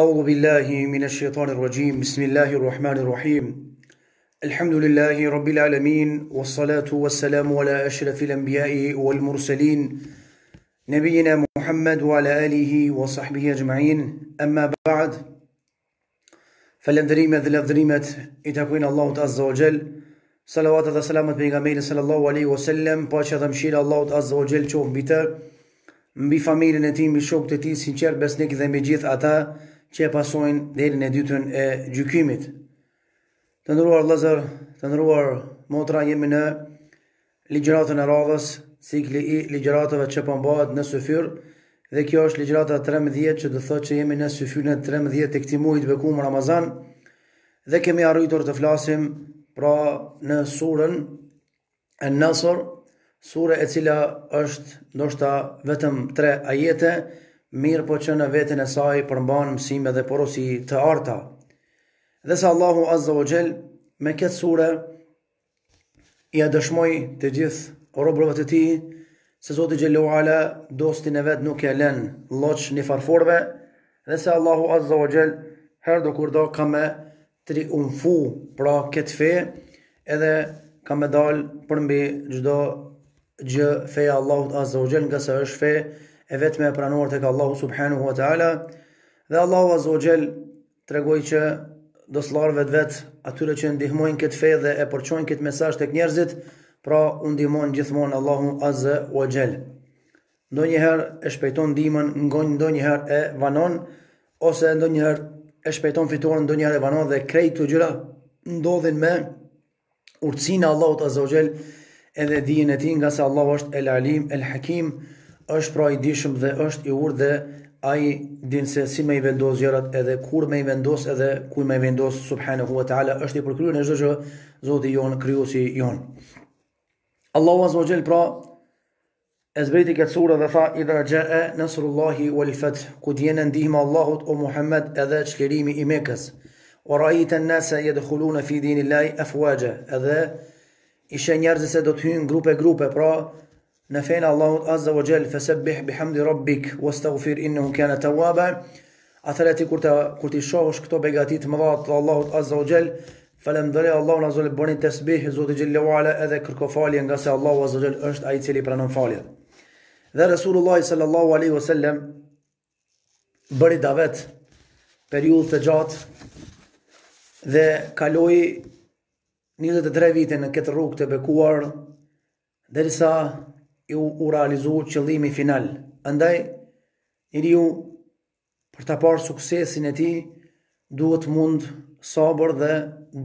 أعوذ بالله من الشيطان الرجيم بسم الله الرحمن الرحيم الحمد لله رب العالمين والصلاه والسلام على اشرف الانبياء والمرسلين نبينا محمد وعلى اله وصحبه اجمعين اما بعد فالاندريمه ذلذريمه اتقين الله عز وجل صلواته وسلامه على انبيي الرسول صلى الله عليه وسلم واشهد ان لا اله الا الله عز وجل شوف بتا بفاميلين هتي مشوقت دي سينجر بسني دي مع جيت عطا që e pasojnë derin e dytën e gjykimit. Të nderuar lëzër, të nderuar motra jemi në ligjëratën e radhës, cikli i ligjëratëve që pëmbohet po në syfyr, dhe kjo është ligjërata 13 që dë thotë që jemi në syfyrën e 13 të këti mujtë bekum Ramazan, dhe kemi arritur të flasim pra në surën e nësër, surë e cila është ndoshta vetëm 3 ajete, mirë po që në vetën e saj përmban mësime dhe porosi të arta. Dhe sa Allahu Azza o Gjell me këtë sure i a dëshmoj të gjithë robërëve të ti se Zotë Gjellu Ala dostin e vetë nuk e len loqë një farforve dhe se Allahu Azza o Gjell herë do kur ka me triumfu pra këtë fe edhe ka me dalë përmbi gjdo gjë feja Allahut Azza o Gjell nga se është fejë e vetme e pranuar tek Allahu subhanahu wa taala dhe Allahu azza të tregoi që dosllarëve të vet, atyre që ndihmojnë këtë fej dhe e përqojnë këtë mesazh tek njerëzit, pra u ndihmon gjithmonë Allahu azza wa Ndo Ndonjëherë e shpejton ndihmën, ngonjë ndonjëherë e vanon ose ndonjëherë e shpejton fitoren, ndonjëherë e vanon dhe krejt të gjyra ndodhin me urtsinë e Allahut azza edhe dijen e tij nga se Allahu është el alim el hakim është pra i dishëm dhe është i urë dhe a i din se si me i vendos gjërat edhe kur me i vendos edhe kuj me i vendos subhanahu wa ta'ala është i përkryrë në gjëgjë, që zoti jonë, kryusi jonë. Allahu Azza wa pra e zbriti këtë sura dhe tha idha e, nasrullahi wal alifet, ku dhe jena ndihma Allahut o Muhammed edhe çlirimi i Mekës wa ra'ita an-nasa yadkhuluna fi dinillahi afwaja edhe ishte njerëz se do të hyjnë grupe grupe pra në fejnë Allahut Azza wa Gjell, fesebih bi hamdi rabbik, was të gufir inë në të wabë, atër ti kur të, kur të shohësh këto begatit më dhatë të Allahut Azza wa Gjell, falem dhele Allahun Azza wa Gjell, bërni të sbih, zotë gjellë wa ala edhe kërko falje nga se Allahut Azza wa Gjell është ajë cili pranon falje. Dhe Resulullah sallallahu aleyhi wa sallam, bëri davet, periull të gjatë, dhe kaloi 23 vite në këtë rrugë të bekuar, dhe u, u realizu qëllimi final. Andaj, i riu për të parë suksesin e ti, duhet mund sabër dhe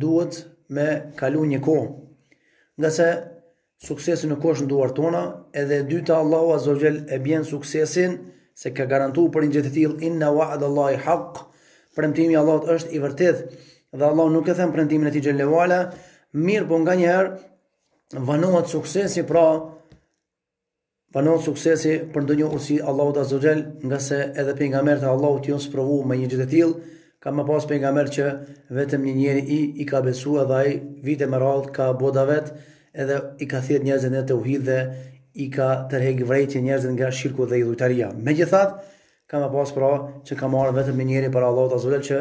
duhet me kalu një ko. Nga se suksesin në kosh në duar tona, edhe dyta Allahu Azogel e bjen suksesin, se ka garantu për një gjithë tjil, inna në waad Allah i haqë, përëntimi Allah të është i vërtith, dhe Allah nuk e them përëntimin e ti gjëllevala, mirë po nga njëherë, vanuat suksesi pra, panon suksesi për ndonjë ushi Allahu ta xhel, nga se edhe pejgamberi i Allahut ju provu me një gjë të tillë, ka më pas pejgamber që vetëm një njeri i i ka besuar edhe ai vite me radh ka bodavet edhe i ka thirrë njerëzën e tauhid dhe i ka tërheq vrejtë njerëzën nga shirku dhe i Me Megjithatë, ka më pas pra që ka marrë vetëm një njeri për Allahu ta xhel që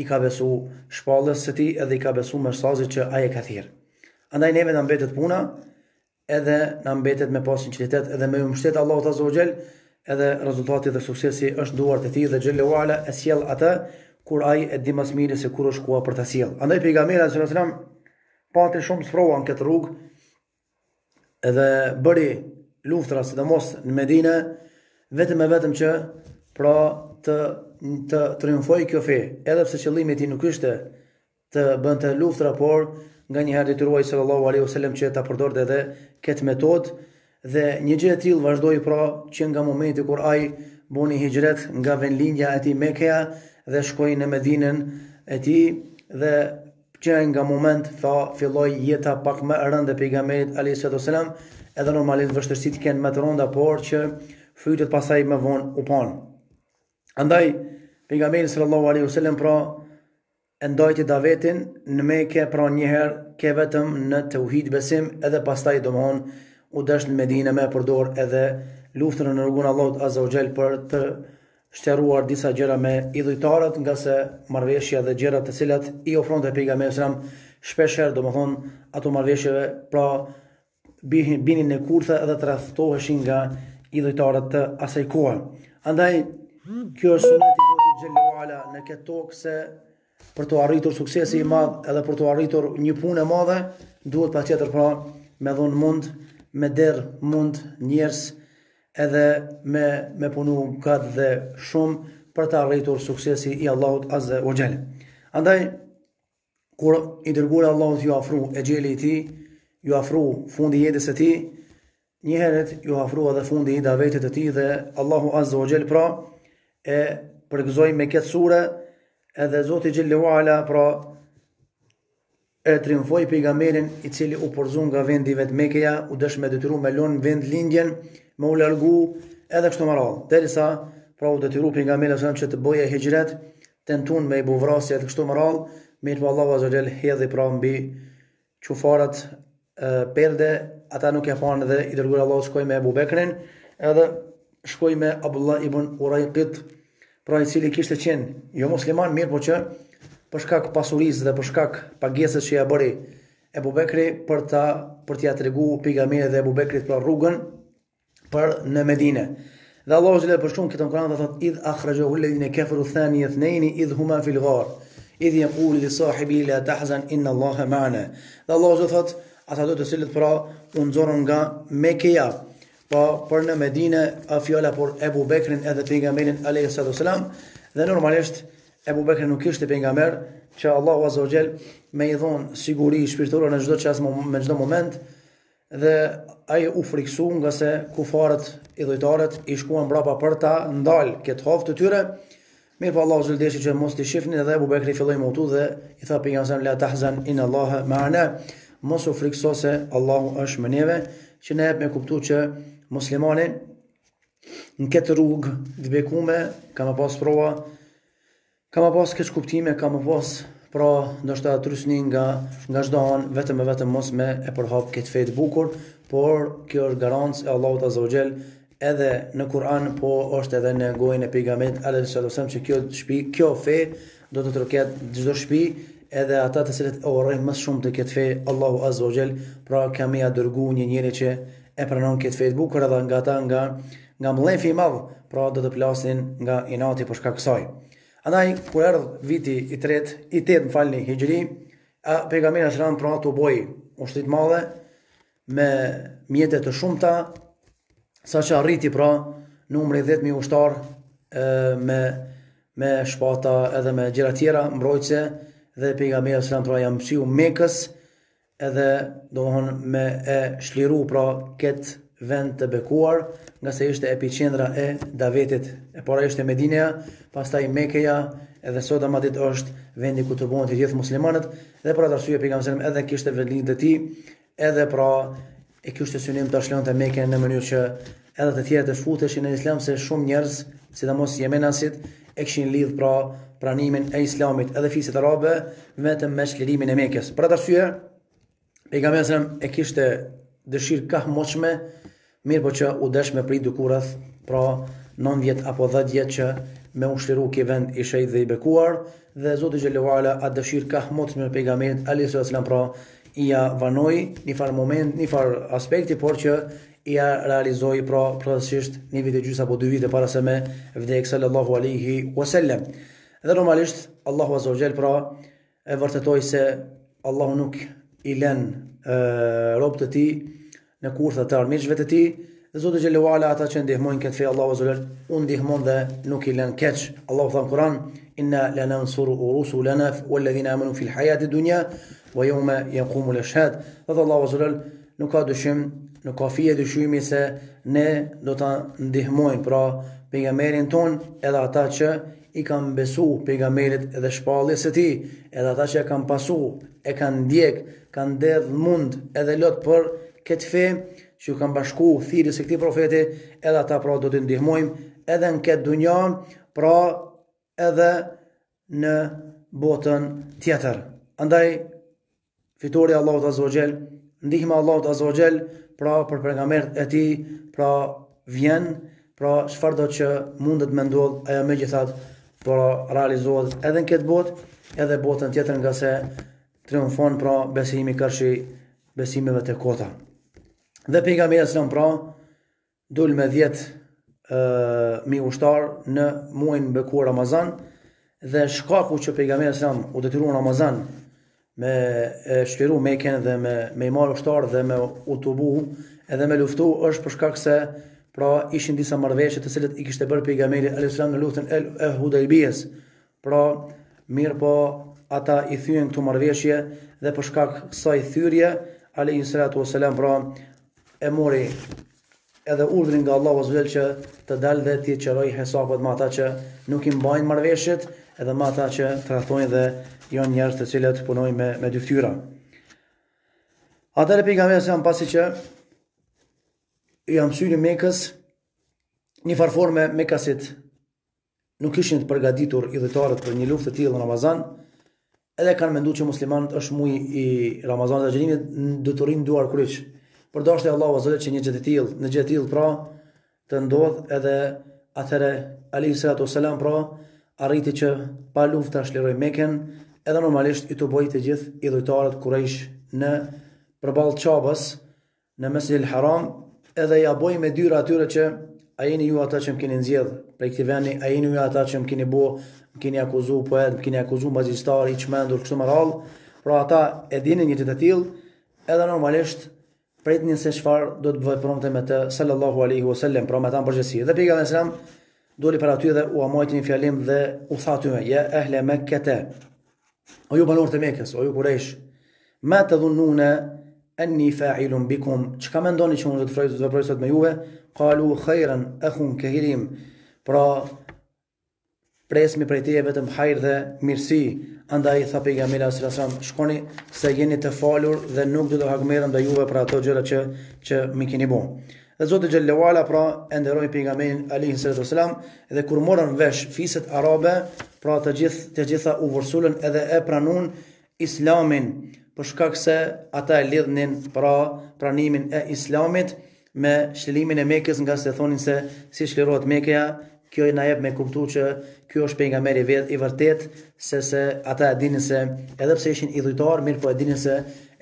i ka besu shpallës së ti edhe i ka besu mërsazit që aje ka thirë. Andaj neve në mbetet puna, edhe na mbetet me pas sinqeritet edhe me humbshtet Allahu të zogjel edhe rezultati dhe suksesi është duart e tij dhe xhel ala e siel atë kur ai e di mës mirë se kur është kua për ta sjell. Andaj pejgamberi sallallahu alajhi wasallam pati shumë sfrova në këtë rrugë edhe bëri luftra sidomos në Medinë vetëm e vetëm që pra të të triumfoj kjo fe. Edhe pse qëllimi i tij nuk ishte të bënte luftra, por nga një hadith ruaj sallallahu alaihi wasallam që ta përdorë edhe këtë metodë dhe një gjë e tillë vazhdoi pra që nga momenti kur ai boni hijret nga vendlinja e tij Mekka dhe shkoi në Medinën e tij dhe që nga moment tha filloi jeta pak më e rëndë pejgamberit Ali sallallahu edhe normalisht vështirësitë kanë më të rënda por që frytet pasaj më vonë u pan. Andaj pejgamberi sallallahu alaihi wasallam pra Ndajti davetin në me ke pra njëherë ke vetëm në të uhit besim edhe pasta i domon u desh në Medine me përdor edhe luftën në rrgun Allahut Aza u gjelë për të shteruar disa gjera me idhujtarët nga se marveshja dhe gjera të cilat i ofron të e pejga me sëram shpesher do më thonë ato marveshjeve pra bihin, binin në kurthe edhe të rathëtoheshin nga idhujtarët të kohë. andaj kjo është sunet i zotit gjellu ala në këtë tokë se për të arritur suksesi i mhm. madh edhe për të arritur një punë e madhe duhet patjetër pra me dhon mund me der mund njerëz edhe me me punu kat dhe shumë për të arritur suksesi i Allahut azza wa jalla. Andaj kur i dërgoi Allahu ju afro e gjeli i tij, ju afro fundi jetës së tij, një herë ju afro edhe fundi i davetit të tij dhe Allahu azza wa jalla pra e përgëzoi me këtë sure edhe Zoti Gjellu Ala pra e triumfoi pejgamberin i cili u përzun nga vendi vet mekeja, u dësh me me lënë vend lindjen, me u largu edhe kështu radh. Derisa, pra u detyrua pejgamberi sënë që të bëje hijret, tentuan me i buvrasi edhe kështu maral, me të po Allah vazhë gjellë hedhi pra mbi qufarat e, perde, ata nuk e fanë dhe i dërgur Allah shkoj me Ebu Bekrin, edhe shkoj me Abdullah ibn Urajqit, pra i cili kishte qenë jo musliman, mirë po që për shkak pasurisë dhe për shkak pagesës që ja bëri e Bubekri për ta për t'ia tregu pejgamberit dhe Bubekrit për rrugën për në Medinë. Dhe Allahu xhelal për shkak këtë Kur'an dhe thot idh akhraju alladhina kafaru thani ithnain idh huma fil ghar idh yaqulu li sahibi la tahzan inna Allaha ma'ana. Dhe Allahu thot ata do të cilët pra u nxorën nga Mekeja pa po, për në Medinë a fjala për Ebu Bekrin edhe pejgamberin alayhi salatu sallam dhe normalisht Ebu Bekri nuk ishte pejgamber që Allahu azza wa jall me i dhon siguri shpirtërore në çdo çast në çdo moment dhe ai u friksu nga se kufarët i dhjetorët i shkuan brapa për ta ndal këtë hof të tyre mirë pa po, Allahu zëdhë që mos ti shifni edhe Ebu Bekri filloi me utu dhe i tha pejgamberin la tahzan inna allaha ma'ana mos u se Allahu është me neve që ne e kuptuam që muslimani në këtë rrugë të bekume, ka më pas prova, ka më pas këtë kuptime, ka më pas pra ndoshta trysni nga nga çdo an vetëm e vetëm mos me e përhap këtë fe të bukur, por kjo është garancë e Allahut Azza wa Jell edhe në Kur'an, po është edhe në gojën e pejgamberit Alayhis salam që kjo shtëpi, kjo fe do të troket çdo shtëpi edhe ata të cilët e urrejnë më shumë të këtë fe Allahu Azza wa Jell, pra kam ia dërguar një njeri që e pranon këtë fejt edhe nga ta nga, nga mëllën i madhë, pra do të plasin nga inati për shka kësaj. Andaj, kur erdhë viti i tret, i tet më falni hijgjëri, a pegamina shran pra të bojë u madhe me mjetet të shumta, sa që arriti pra numëri 10.000 ushtar e, me, me shpata edhe me gjera tjera mbrojtëse dhe pegamina shran pra jam pësiu mekës, e, edhe do thonë me e shliru pra këtë vend të bekuar, nga se ishte epicendra e Davetit, e para ishte Medinja, pastaj Mekeja, edhe sot ama është vendi ku të bëhen të gjithë muslimanët, dhe pra të arsye pejgamberi edhe kishte vendin të tij, edhe pra e kishte synim të të Mekën në mënyrë që edhe të tjere të futeshin në Islam se shumë njerëz, sidomos jemenasit, e kishin lidh pra pranimin e Islamit edhe fiset arabe vetëm me shlirimin e Mekës. Për të arsye, Pejgamberi sallallahu e kishte dëshirë ka moshme, mirë po që u me prit dukurath, pra 9 vjet apo 10 vjet që me ushtiru ke vend i shejt dhe i bekuar dhe Zoti xhelalu a dëshir ka mot me pejgamberin Ali sallallahu pra i a vanoi në far moment, në far aspekti por që i a realizoi pra procesisht një vit e gjys apo dy vite para se me vdek sallallahu alaihi wasallam. Dhe normalisht Allahu azza wa pra e vërtetoi se Allahu nuk i len robët e të ti në kurthe të armishve të ti dhe Zotë Gjellewala ata që ndihmojnë këtë fejë Allahu Zulel unë ndihmojnë dhe nuk i len keq Allahu thamë Kuran inna lana nësuru u rusu lana u amanu fil hajat dunya dunja wa jo me jenë kumu Allahu shhet dhe dhe nuk ka dyshim nuk ka fije dyshimi se ne do të ndihmojnë pra pejgamberin ton edhe ata që i kanë besu pejgamberit edhe shpalljes së tij, edhe ata që kanë pasur e kanë ndjek, kanë derdh mund edhe lot për këtë fe që kanë bashku thiri së këti profeti, edhe ata pra do të ndihmojmë edhe në këtë dunjë, pra edhe në botën tjetër. Andaj fitori Allahu ta zogjel, ndihma Allahu ta zogjel, pra për pejgamberin e tij, pra vjen, pra çfarë do që mundet me ndodh, ajo megjithatë pra realizohet edhe në këtë botë, edhe botën tjetër nga se triumfon pra besimi kërshi besimeve të kota. Dhe pika me jesë pra, dul me djetë mi ushtar në muajin bëku Ramazan dhe shkaku që pejgamberi selam u në Ramazan me shkiru me Mekën dhe me me i marr ushtar dhe me u edhe me luftu është për shkak se pra ishin disa marrëveshje të cilët i kishte bërë pejgamberi alayhis në luftën e hudajbijes Pra mirë po ata i thyen këtu marrëveshje dhe për shkak kësaj thyrje alayhi salatu wasalam pra e mori edhe urdhrin nga Allahu azza që të dalë dhe të qeroj hesabet me ata që nuk i mbajnë marrëveshjet edhe me ata që tradhojnë dhe janë njerëz të cilët punojnë me me dy fytyra. Atëre pejgamberi sa pasi që i jam syri Mekës një farforme Mekasit nuk ishin të përgatitur idhëtarët për një luftë të tillë në Ramazan, edhe kanë mendu që muslimanët është muj i Ramazan dhe gjenimit dhe të rinë duar kryq. Për do është e Allah vazhëllet që një gjithë tjilë, në gjithë tjilë pra të ndodhë edhe atëre Ali Sallatu Selam pra arriti që pa luft të ashtë meken edhe normalisht i të bojit të gjithë i dhujtarët kurejsh në përbal qabës në mesin haram edhe i ja aboj me dyra atyre që a jeni ju ata që më keni nëzjedhë prej këti veni, a jeni ju ata që më keni bo më keni akuzu poet, më keni akuzu magjistar, i qmendur, kështu më rallë, pra ata e dini një të të tjilë, edhe normalisht prejtë një se shfar do të bëjë me të sallallahu alaihi wasallam pra me ta më përgjësi. Dhe pika dhe në doli do për aty dhe u amajtë një fjallim dhe u thatu me, je ehle me kete, o ju banor të mekes, o ju kurejsh, me të dhunune enni failun bikum, që ka me ndoni që unë dhe të frajtë, dhe të frajtë, dhe të frajtë, dhe të presmi prej tije vetëm hajrë dhe mirësi, andaj i tha pejgamberi mila së rasëm, shkoni se jeni të falur dhe nuk du të hagmerën dhe juve pra ato gjëra që, që mi kini bën. Dhe Zotë Gjellewala pra enderoj pejga menin Alihin së rasëm, dhe kur morën vesh fiset arabe, pra të, gjithë të gjitha u vursulën edhe e pranun islamin, për shkak se ata e lidhnin pra pranimin e islamit me shlimin e mekës nga se thonin se si shlirot mekeja, kjo i na jep me kuptu që kjo është për nga meri vetë i vërtet, se se ata e dinin se edhe pse ishin i dhujtarë, mirë po e dinin se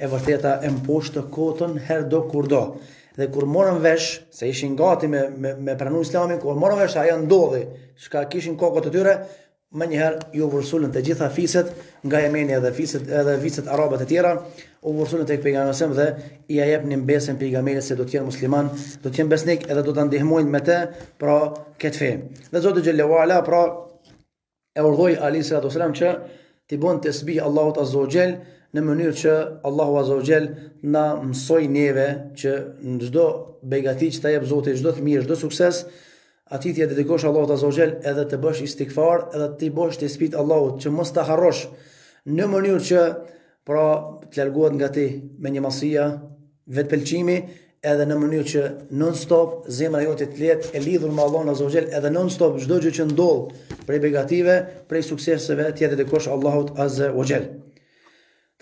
e vërteta e më poshtë të kotën herdo kurdo. Dhe kur morën vesh, se ishin gati me, me, me pranu islamin, kur morën vesh, aja ndodhi, shka kishin kokot të tyre, më njëherë ju vërsullën të gjitha fiset, nga jemeni dhe fiset, edhe fiset arabat e tjera, u vërsullën të këpiga dhe i ajep një mbesën për i se do t'jenë musliman, do t'jenë besnik edhe do t'andihmojnë me te, pra këtë Dhe zotë Gjellewala ala, pra e urdoj Alisa Ratu që t'i bon të sbi Allahut Azo Gjell në mënyrë që Allahu Azo na në mësoj neve që në gjdo begati që t'a jep zotë i gjdo të mirë, gjdo sukses, aty t'ja dedikosh Allahut Azza wa edhe të bësh istighfar edhe të bësh të spit Allahut që mos ta harrosh në mënyrë që pra të larguat nga ti me një masia vetë pëlqimi edhe në mënyrë që non stop zemra jote të lehtë e lidhur me Allahun Azza wa edhe non stop çdo gjë që ndodh prej negative prej sukseseve t'ja dedikosh Allahut Azza wa Jall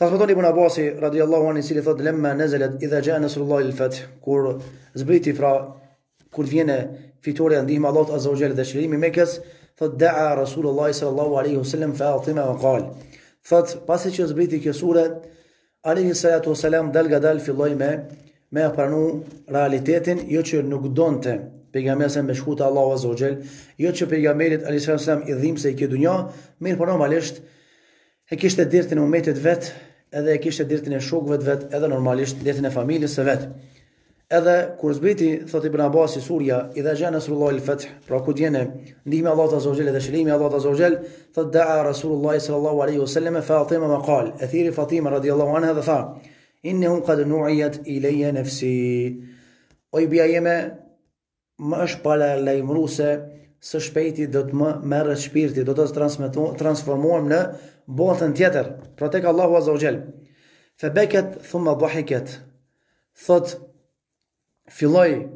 Transmeton Ibn Abbasi radiallahu anhu i cili thot lemme nezelet idha jaa nasrullahi al-fath kur zbriti fra kur vjen fitore ndihmë Allahut Azza wa Jalla dhe shërimi kës, thot da'a Rasulullah sallallahu alaihi wasallam fa Fatima wa qal. Thot pasi që zbriti kësure, Ali alaihi salatu sallam dal gadal filloi me me e pranu realitetin jo që nuk donte pejgamberi me shkuta Allahu Azza wa Jall, jo që pejgamberi alaihi wasallam i dhimbse i kjo dunjo, mirë për po normalisht e kishte dirtin e umetit vet, edhe e kishte dirtin e shokëve të vet, edhe normalisht dërtin e familjes së vet edhe kur zbriti thot Ibn Abbas surja idha ja nasrullahi al-fath pra ku djene ndihme Allahu azza wa jalla dhe shëlimi Allahu azza wa jall thot daa rasulullah sallallahu alaihi wasallam fa atima ma qal athiri fatima radhiyallahu anha dha fa innahu qad nu'iyat ilayya nafsi o i bia yema ma ash pala la imruse se shpejti do të merret shpirti do të transmetohet transformohem në botën tjetër pra tek Allahu azza wa jall fa bakat thumma dhahikat thot filloj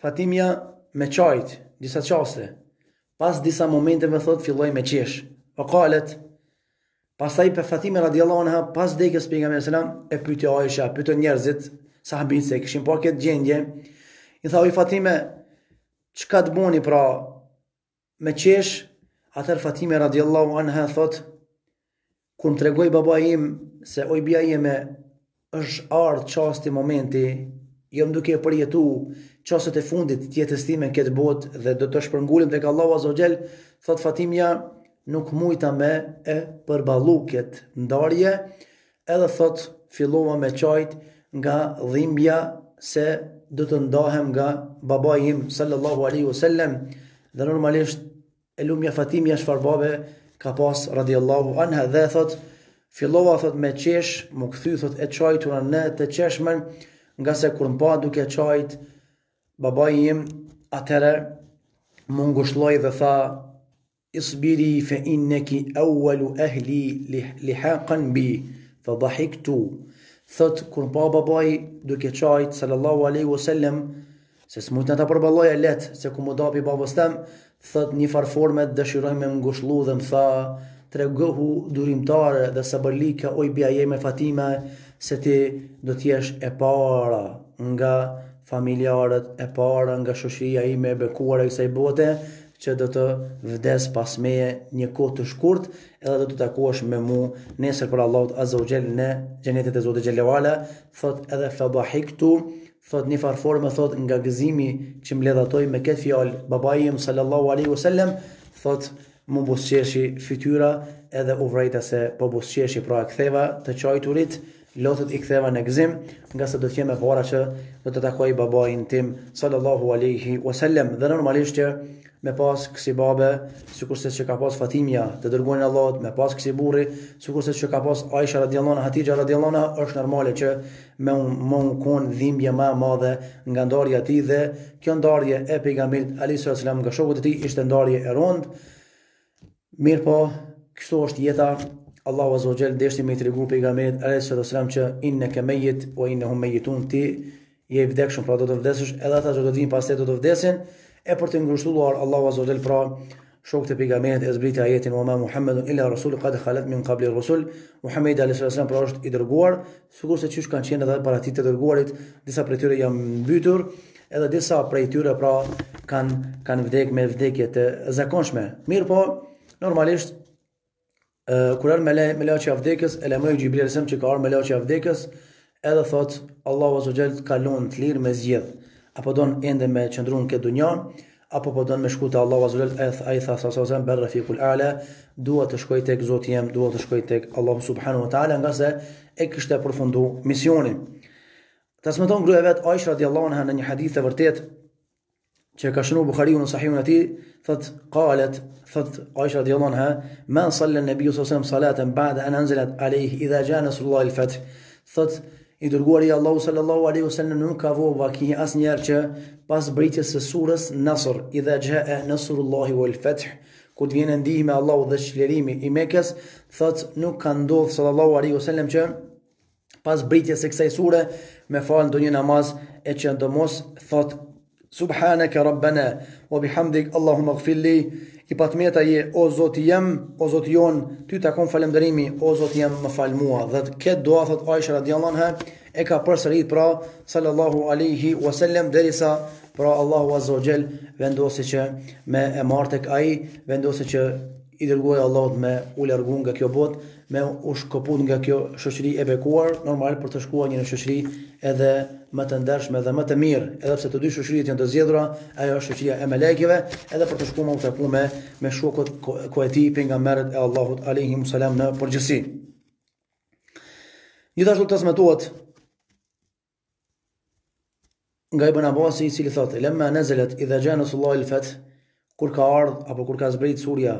Fatimia me qajt disa qaste pas disa momente me thot filloj me qesh o kalet Pastaj për fatime radiallahu anha pas dekës pejgamberi selam e pyeti Aisha pyte njerëzit sahabin se kishin po këtë gjendje i tha oj Fatime qka të boni pra me qesh atër fatime radiallahu anha thot kur më tregoj baba im se oj bja ime është ardë qasti momenti jëmë jo duke e përjetu qasët e fundit tjetës time në këtë bot dhe do të shpërngullim dhe ka Allahu Azogjel, thot Fatimja nuk mujta me e përbalu këtë ndarje, edhe thot fillova me qajt nga dhimbja se do të ndahem nga baba im sallallahu alaihi wasallam dhe normalisht e lumja Fatimja shfarbabe ka pas radiallahu anha dhe thot fillova thot me qesh më këthy thot e qajtura në të qeshmen nga se kur mba duke qajt, baba im atere më ngushloj dhe tha, isbiri fe in neki ewellu ehli li haqan bi, dhe dhahi këtu, thët kur mba baba i duke qajt, sallallahu aleyhi wa se së mujtë në të përbaloj e letë, se ku më dapi babës tem, thët një farforme të dëshiroj me më ngushlu dhe më tha, tregohu durimtare dhe së bëllika oj bja jeme Fatime, se ti do të jesh e para nga familjarët e para nga shoqëria ime e bekuar e kësaj bote që do të vdes pas meje një kohë të shkurt edhe do të takuash me mu nesër për Allahut Azza wa Jall në xhenetin e Zotit Xhelaluala thot edhe fadahiktu thot një farfor thot nga gëzimi që më me këtë fjalë babai im sallallahu alaihi wasallam thot më busqeshi fytyra edhe u vrejta se po busqeshi pra e ktheva të qajturit lotët i ktheva në gëzim, nga se do të jemi vora që do të takoj babain tim sallallahu alaihi wasallam. Dhe normalisht që me pas kësi babe, sikurse që ka pas Fatimia, të dërguen nga Allahut, me pas kësi burri, sikurse që ka pas Aisha radhiyallahu anha, Hatija radhiyallahu anha, është normale që me unë mund kon dhimbje më madhe nga ndarja e tij dhe kjo ndarje e pejgamberit alayhis sallam nga shokut e tij ishte ndarje e rond. Mirpo, kështu është jeta Allahu azza wa jalla deshti me i tregu pejgamberit alayhi salatu wasalam që inna ka wa innahum mayitun ti je vdekshëm pa do të vdesësh edhe ata që do të vinë pas te do të vdesin e për të ngushëlluar Allahu azza wa jalla pra shokët e pejgamberit e zbritë ajetin umma muhammedun illa rasul qad khalat min qabli rusul muhammed alayhi salatu wasalam pra është i dërguar sikurse çish kanë qenë edhe para tij të dërguarit disa prej tyre janë mbytur edhe disa prej tyre pra kanë kanë vdekur me vdekje të zakonshme mirë po normalisht kur me le me avdekës e lajmëroi Xhibril sem që ka ardhur me laçi avdekës edhe thot Allahu azza xal kalon të lirë me zgjedh apo don ende me qëndrun këtë dunjan, apo po don me shku te Allahu azza xal e ai tha sa sozen ber rafiqul aala dua të shkoj tek Zoti jam dua të shkoj tek Allahu subhanahu wa taala nga se e kishte përfunduar misionin Transmeton gruaja vet Aisha radhiyallahu anha në një hadith të vërtetë që ka shënuar Buhariu në Sahihun e tij, thot qalet, thot Aisha radhiyallahu anha, ma salla an-nabiyyu sallallahu alaihi wasallam salatan ba'da an anzalat alayhi idha jana sallallahu al-fath. Thot i dërguari Allahu sallallahu alaihi wasallam nuk ka vau vaki asnjëherë që pas britjes së surës Nasr idha jaa nasrullahi wal fath ku vjen ndihmë e Allahut dhe çlirimi i Mekës thot nuk ka ndodh sallallahu alaihi wasallam që pas britjes së kësaj sure me fal ndonjë namaz e që thot Subhanaka Rabbana wa bihamdik Allahumma ighfirli i patmeta je o Zoti jam o Zoti jon ty takon falendërimi o Zoti jam më mua dhe këtë doa thot Aisha radhiyallahu anha e ka përsërit pra sallallahu alaihi wasallam derisa pra Allahu azza wajel vendosi që me e martek tek ai vendosi që i dërguar Allahut me u largu nga kjo botë, me u shkopur nga kjo shoqëri e bekuar, normal për të shkuar në një shoqëri edhe më të ndershme dhe më të mirë, edhe pse të dy shoqërit janë të zgjedhura, ajo është shoqëria e melekëve, edhe për të shkuar më të kuptuar me me shokët ku e nga merret e Allahut alayhi salam në përgjithësi. Një dashur tas më nga Ibn Abbas i cili thotë: "Lamma nazalat idha janasullahi al-fath" kur ka ardh apo kur ka zbrit surja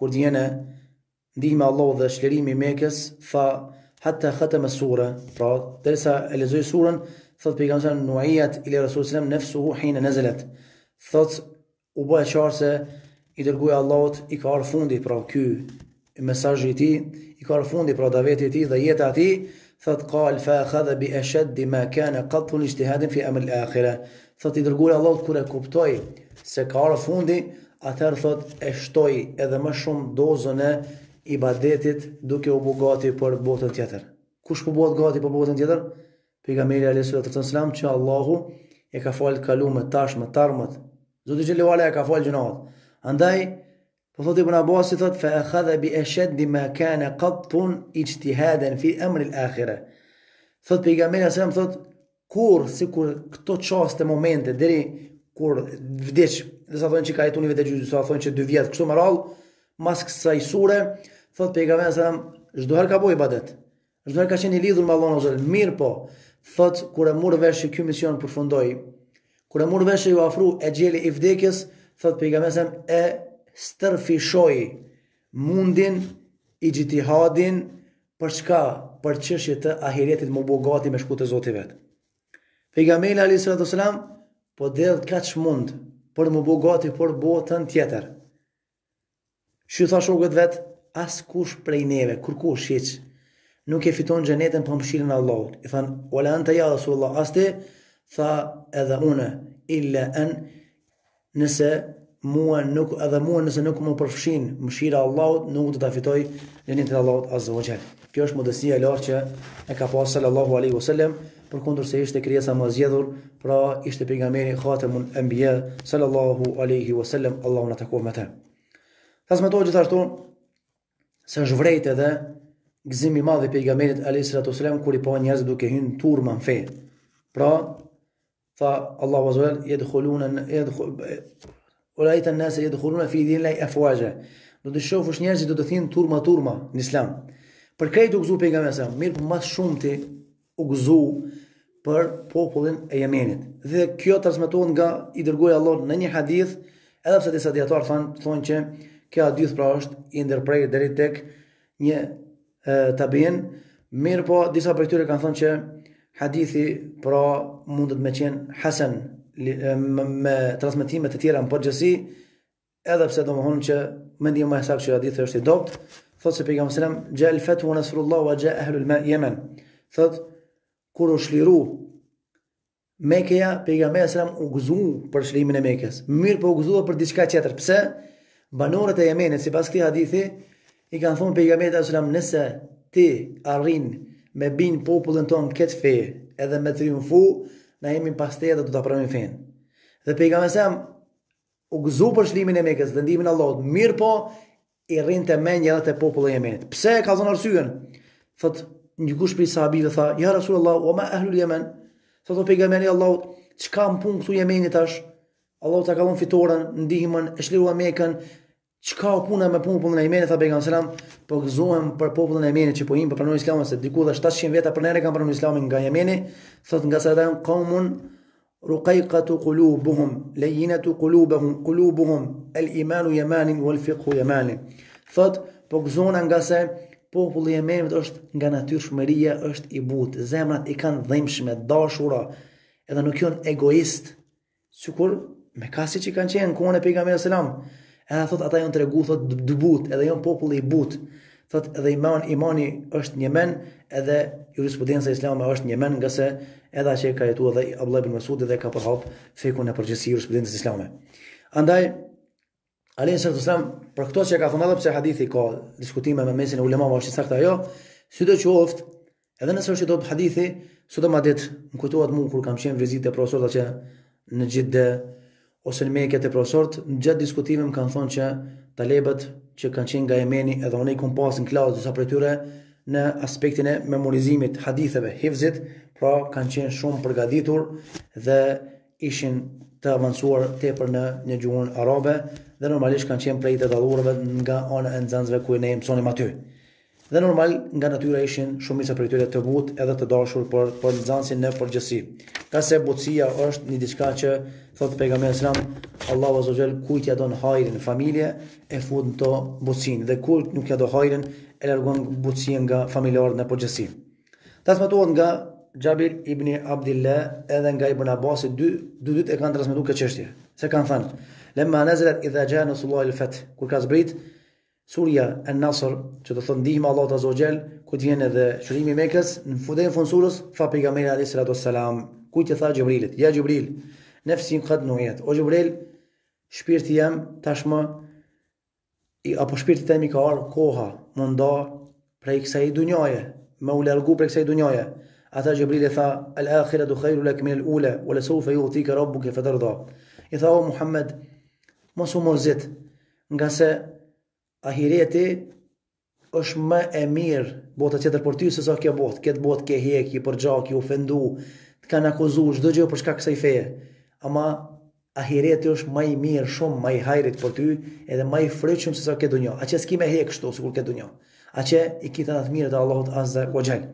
kur djene ndihme Allah dhe shlerimi mekes, tha, hatta khatë me surë, pra, dhe e lezoj surën, thot për i kamësën, i le Rasul Sallam nefsu hu hejnë thot, u bëhe qarë se i dërgujë Allahot i ka arë fundi, pra, ky mesajë i ti, i ka arë fundi, pra, davetit ti dhe jetë ati, thot, ka fa e khadhe bi eshet di me kene, ka të një shtihadin fi emër lë akhira, thot, i dërgujë Allahot kure kuptoj se ka arë fundi, atëherë thot e shtoj edhe më shumë dozën e ibadetit duke u bë gati për botën tjetër. Kush po bëhet gati për botën tjetër? Pejgamberi alayhis sallatu që Allahu e ka fal kalum të tash më tarmët. Zoti xhelalu ala e ka fal gjunat. Andaj po thotë Ibn Abbas i thot fa akhadha bi ashad ma kana qat ijtihadan fi amr al akhirah. Thot pejgamberi alayhis sallam thot kur sikur këto çaste momente deri kur vdesh dhe sa thonë që ka jetu një vete gjyqë, sa thonë që dy vjetë, kështu më rallë, mas kësa i sure, thotë pe i kamenë se dhe ka boj i badet, zdoher ka qenë i lidhur më allonë o zërë, mirë po, thotë kur e murë veshë kjo mision përfundoj, kur e murë veshë ju afru e gjeli i vdekjes, thotë pe i kamenë e stërfishoj mundin i gjithihadin për çka për çështje të ahiretit më bogati me shkutë zotit vet. Pejgamberi alayhi salatu wasalam po del kaç mund për më bo gati për bo të në tjetër. Shë tha o vetë, as kush prej neve, kur kush qëq, nuk e fiton gjenetën për mëshirën Allahut. I thënë, o le në të jadë, su Allah, as ti, tha edhe une, ille në nëse mua nuk edhe mua nëse nuk më përfshin mëshira Allahut nuk do ta fitoj dinin e Allahut azza wa jall. Kjo është modësia e lartë që e ka pasur sallallahu alaihi wasallam përkundër se ishte krijesa më zgjedhur, pra ishte pejgamberi Khatemun Anbiya sallallahu alaihi wasallam, Allahu na takoj me të. Tasme to gjithashtu se është vërtet edhe gëzimi i madh i pejgamberit alayhi salatu wasallam kur i pa njerëz duke hyn në turma në fe. Pra tha Allahu azza wajal yadkhuluna yadkhul ulaita an-nas yadkhuluna fi din la afwaja. Do të shohësh njerëz që do të thinë turma turma në Islam. Për këtë u gzuu pejgamberi sa mirë po më shumë ti u gëzu për popullin e Jemenit. Dhe kjo transmetohet nga i dërguari Allah në një hadith, edhe pse disa dietar thonë thonë që kjo hadith pra është i ndërprerë deri tek një e, tabin, mirë po disa prej tyre kanë thonë që hadithi pra mundet me qenë hasen me, transmetime të tjera në përgjësi, edhe pse domthonë që mendim më saktë që hadithi është i dobët, thotë se pejgamberi sallallahu alaihi fetu "Ja al-fatwa nasrullahu Yemen." Thotë kur u shliru Mekja, pejga me e u gëzu për shlimin e mekes. Mirë për po u gëzu për diçka qëtër. Pse? Banorët e Yemenit, si pas këti hadithi, i kanë thonë pejga me e nëse ti arrin me bin popullën tonë këtë fe edhe me triumfu, na jemi pas të do ta të fen. Dhe pejgamberi me e u gëzu për shlimin e mekes dëndimin ndimin Allahot. Mirë po i rrin të menjë edhe të popullën e jemeni. Pse? Ka zonë arsyën. Thotë, një kush për i tha, ja Rasulullah, o ma ehlul jemen, sa të pegameni Allah, që ka më punë këtu jemeni tash, Allah ta ka vonë fitoren, ndihimën, e shliru a meken, që ka puna me punë për në jemeni, tha pegam selam, po gëzohem për popullën e jemeni, që po im për pranur islamin, se diku dhe 700 veta për nere kam pranur islamin nga jemeni, thot nga sa edhe ka mund, Rukajka të kulubuhum, qulubuhum të kulubuhum, kulubuhum, el imanu jemanin, u el fiqhu jemanin. Thot, po gëzona nga se, populli e Jemenit është nga natyrë shmëria, është i butë, zemrat i kanë dhimshme, dashura, edhe nuk jënë egoist, sykur me kasi që kanë qenë, në kone e pejgamberi selam, edhe thot ata jënë të regu, thot dëbut, edhe jënë populli i butë, thot edhe iman, imani është një men, edhe jurisprudensa islame është një men, nga se edhe që ka jetu edhe ablebin ibn Mesud edhe ka përhap fiku e përgjësi jurisprudensa islame. Andaj, Ali ibn Abdullah për këto që ka thonë edhe pse hadithi ka diskutime me mesin e ulemave është saktë ajo. sidoqoftë, edhe nëse është edhe hadithi, sot më ditë, më kujtohet mua kur kam qenë vizitë të profesorit që në gjithë dhe, ose në meke të profesorët, në gjatë diskutimeve më kanë thonë që talebët që kanë qenë nga Yemeni edhe oni pas në klasë disa prej tyre në aspektin e memorizimit haditheve, hifzit, pra kanë qenë shumë përgatitur dhe ishin të avancuar tepër në një gjuhën arabe dhe normalisht kanë qenë prej të dalluarve nga ana e nxënësve ku ne mësonim aty. Dhe normal nga natyra ishin shumë disa prej tyre të but edhe të dashur por por nxënësin në përgjithësi. Ka se butësia është një diçka që thotë pejgamberi selam Allahu azza jall kujt ja don hajrin familje e fut në to butësinë dhe kur nuk ja do hajrin e largon butësinë nga familjarët në përgjithësi. Transmetohet nga Gjabir ibn Abdillah edhe nga Ibn Abbas dy dy dytë e kanë transmetuar këtë çështje. Se kanë thënë: "Lamma nazalat idha ja'a nasrullahi al-fath." Kur ka zbrit Surja An-Nasr, që do thonë ndihma Allahu Azza wa Jall, ku të vjen edhe qëllimi i Mekës, në fundin e surës fa pejgamberi alayhi salatu wassalam, ku i tha Gjebrilit: "Ja Gjebril, nafsi qad nu'iyat", O Gjebril, shpirti jam tashmë i apo shpirti tani ka ardhur koha, mund prej kësaj dhunjaje, më u largu prej kësaj dhunjaje. Ata i tha, El akhira du khajru lak min l'ula, u lesu fe ju ti rabbu ke fe dërda. I tha, o Muhammed, mos u nga se ahireti është më e mirë botët tjetër për ty se sa kjo botë, këtë botë ke hek, i përgjak, ke ofendu, të kanë akuzu, çdo gjë për shkak i feje. Ama ahireti është më i mirë, shumë më i hajrit për ty, edhe më i frytshëm se sa kjo dunjë. A që s'ki me hek kështu sikur kjo dunjë. A që i kitan atë mirë të Allahut Azza wa Jall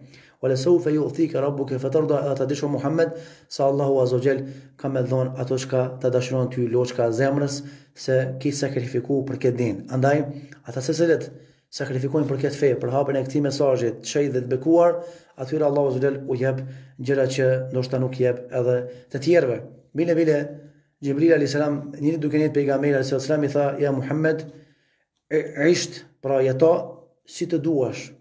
wala sawfa yu'thika rabbuka fatarda ata dishu muhammed sallallahu alaihi wa zojel kam e dhon ato çka ta dashuron ty loçka zemrës se ki sakrifiku për këtë din andaj ata se selet sakrifikojnë për këtë fe për hapjen e këtij mesazhi të shej dhe të bekuar atyre allah zojel u jep gjëra që ndoshta nuk jep edhe të tjerëve bile bile Jibril alayhis salam njëri duke njëjtë pejgamberi alayhis salam i tha ja muhammed e, e, e, e, e, e, e,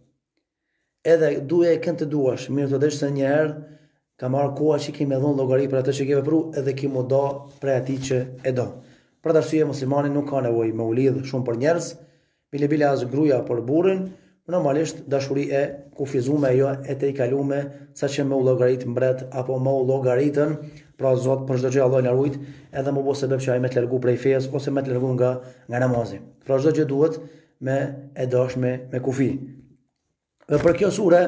edhe duje e kënë të duash, mirë të dhesh se njerë, ka marrë koha që kemi dhënë llogari për atë që kemi vepruar edhe kemi do prej ati që e do. Për të arsye, muslimani nuk ka nevoj me u lidhë shumë për njerës, bile bile asë gruja për burin, normalisht dashuri e kufizume jo e te i kalume, sa që me u mbret, apo me u logaritën, pra zotë për shdo që Allah në rujt, edhe më bo se bep që aj me të prej ose më të nga, nga namazi. Pra çdo gjë duhet me e dashme me kufi. Dhe për kjo sure,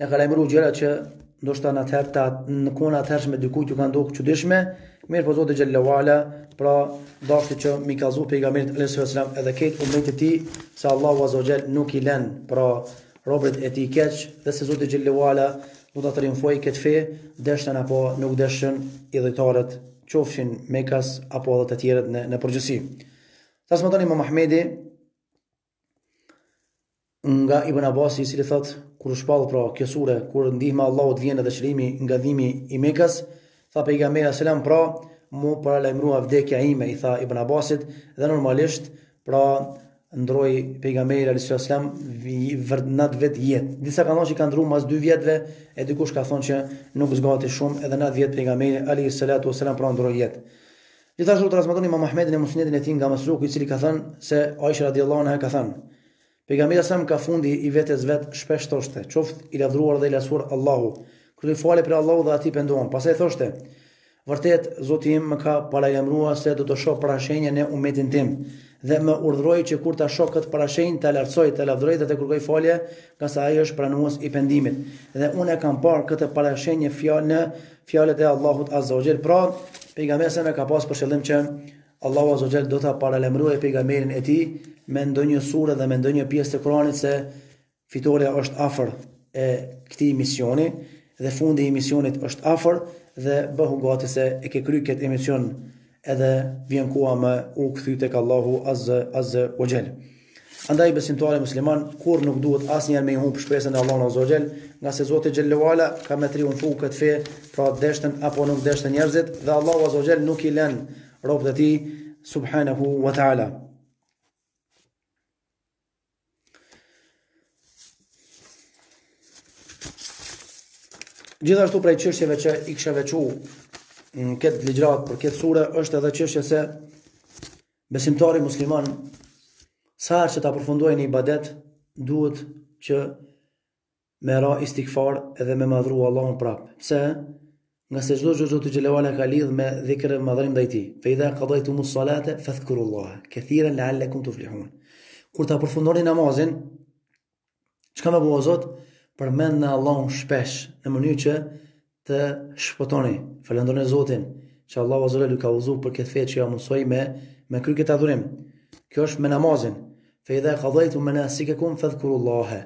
e ka lajmëru gjera që ndoshta në të herta, në kona të hershme, dikujt ju ka ndohë që dishme, mirë po Zotë Gjellewala, pra dashti që mi ka zu pejga e a.s. edhe ketë u mëjtë ti, se Allahu vazhë gjellë nuk i lenë pra robrit e ti keqë, dhe se Zotë Gjellewala në të të rinfoj këtë fe, deshtën apo nuk deshtën i dhejtarët qofshin mekas apo dhe të tjeret në përgjësi. Tas më tani më Mahmedi, nga Ibn Abbas i cili thot kur shpall pra kjo sure kur ndihma Allahut vjen edhe shërimi nga dhimi i Mekës tha pejgamberi selam pra mu para lajmrua vdekja ime i tha Ibn Abbasit dhe normalisht pra ndroi pejgamberi alayhis salam vërtet vet jet disa kanë thënë se ka ndruar mas 2 vjetve e dikush ka thonë që nuk zgati shumë edhe nat vjet pejgamberi alayhis salatu wassalam pra ndroi jet gjithashtu transmeton Imam Muhammedin e Musnedin e tij nga i cili ka thënë se Aisha radhiyallahu anha ka thënë Pejgamberi sa më ka fundi i vetes vet shpesh thoshte, qoftë i lavdruar dhe i lasur Allahu. Kur i fale për Allahu dhe aty pendon. Pastaj thoshte, vërtet Zoti im më ka paralajmëruar se do të shoh parashenjen e umetin tim dhe më urdhroi që kur ta shoh këtë parashenjë ta lartsoj, ta lavdroj dhe të kërkoj falje, nga sa ai është pranues i pendimit. Dhe unë e kam parë këtë parashenjë fjalë në fjalët e Allahut Azza wa Pra, pejgamberi sa më ka pas për qëllim që Allahu Azza Jalla do ta paralajmëruaj pejgamberin e tij me ndonjë sure dhe me ndonjë pjesë të Kuranit se fitoria është afër e këtij misioni dhe fundi i misionit është afër dhe bëhu gati se e ke kryer këtë mision edhe vjen koha më u kthy tek Allahu Azza Azza wa Jalla. Andaj besimtari musliman kur nuk duhet asnjëherë me humb shpresën e Allahut Azza wa Jalla, nga se Zoti Xhallahu Ala ka më triumfuar këtë fe, pra dashën apo nuk dashën njerëzit dhe Allahu Azza wa Jalla nuk i lën robët e ti, subhanahu wa ta'ala. Gjithashtu prej qështjeve që i kështë vequ në këtë ligjratë për këtë surë, është edhe qështje se besimtari musliman sa që ta përfundojnë një ibadet, duhet që me ra istikfar edhe me madhru Allahun prapë. Pse, Nga se çdo gjë zoti xhelalu ka lidh me dhikrën e madhrim ndaj tij. Fa idha qadaytum us-salata fadhkurullaha katiran la'allakum tuflihun. Kur ta përfundoni namazin, çka më bëu Zot, përmend në Allahun shpesh në mënyrë që të shpëtoni. Falendroni Zotin që Allahu azza lu ka uzu për këtë fetë që ja mësoi me me kry këtë adhurim. Kjo është me namazin. Fa idha qadaytum manasikakum fadhkurullaha.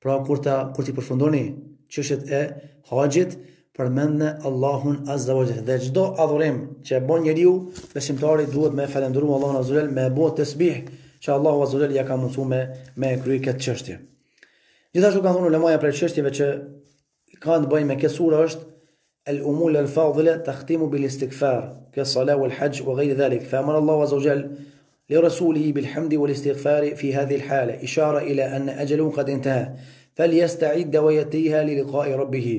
Pra kur ta kur ti përfundoni çështet e haxhit, përmendë Allahun Azza wa Jalla. Dhe çdo adhurim që e bën njeriu, besimtari duhet me falendëruar Allahun Azza wa Jalla, me bëu tasbih, që Allahu Azza wa Jalla ja ka mësuar me me kry këtë çështje. Gjithashtu kanë thonë ulemaja për çështjeve që kanë të bëjnë me kësura është el umul al fadhila takhtimu bil istighfar ka sala wal hajj wa ghayr dhalik fa amara Allahu Azza wa Jalla li rasulih bil hamd wal istighfar fi hadhihi al hala ishara ila an ajalu qad intaha falyasta'id wa yatiha li liqa'i rabbihi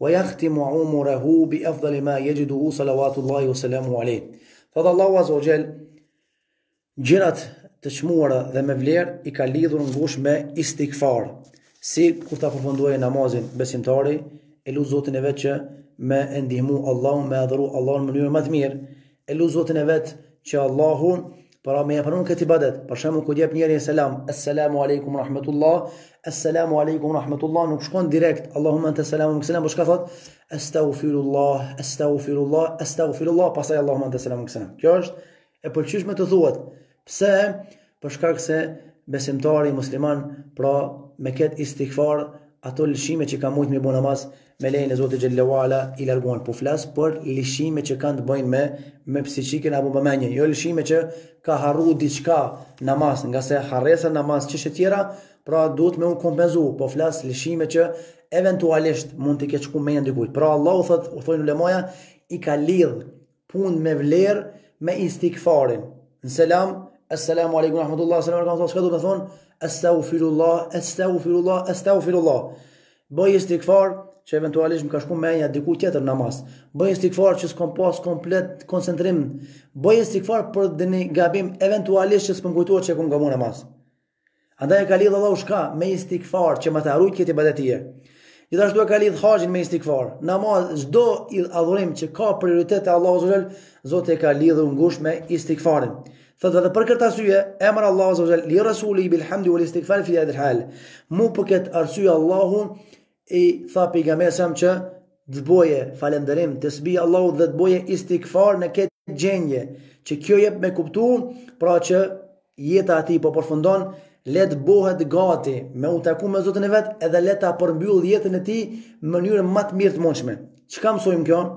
ويختم عمره umurahu ما يجده صلوات الله وسلامه عليه فضل الله عز وجل جنات azza wa jall gjërat të çmuara dhe me vlerë i ka lidhur ngush me istighfar. Si kur ta përfundoi namazin besimtari, e lut Zotin e vetë që me e ndihmu Allahun, me adhuru Allahun në mënyrë më të mirë, e Zotin e vetë që Allahun, para me e pranu këtë ibadet, për shemë ku djep e selam, assalamu alaikum rahmetullah, assalamu alaikum rahmetullah, nuk shkon direkt, Allahumma të selamu më selam, për po shka thot, Estaufirullah, Estaufirullah, Estaufirullah, pasaj Allahumma të selamu më këselam. Kjo është e përqyshme të thuat, pse, për shkak se besimtari musliman, pra me këtë istikfarë, ato lëshime që kanë mujt me në namaz me lejen e Zotit Gjellewala ala i larguan po flas për lëshime që kanë të bëjnë me me psiqikën apo me mendjen jo lëshime që ka harru diçka namaz nga se harresa namaz çështë të tjera pra duhet me unë kompenzu po flas lëshime që eventualisht mund të ketë shku me një dikujt pra u thot u thonë ulemaja i ka lidh pun me vlerë me istigfarin në selam Assalamu alaikum rahmatullahi wa barakatuh. Çka do të thon? Astaghfirullah, astaghfirullah, astaghfirullah. Bëj istighfar që eventualisht më ka shku me diku tjetër namaz. Bëj istighfar që s'kam pas komplet koncentrim. Bëj istighfar për dëni gabim eventualisht që s'kam kujtohet çka kam gamuar namaz. Andaj e ka lidh Allahu shka me istighfar që më të harroj këtë ibadeti. Gjithashtu e ka lidh haxhin me istighfar. Namaz çdo adhurim që ka prioritet te Allahu Zotul, Zoti e ka lidhur ngushtë me istighfarin. Thot edhe për këtë arsye, emër Allahu subhanahu wa taala li rasuli bil hamdi wal istighfar fi hadha al Mu për këtë arsye Allahu i tha pejgamberit që të boje falënderim, të sbi Allahu dhe të boje istighfar në këtë gjendje, që kjo jep me kuptu, pra që jeta e tij po përfundon, le të bëhet gati me u taku me Zotin e vet edhe le ta përmbyll jetën e tij në mënyrë më të mirë të mundshme. Çka mësojmë këon?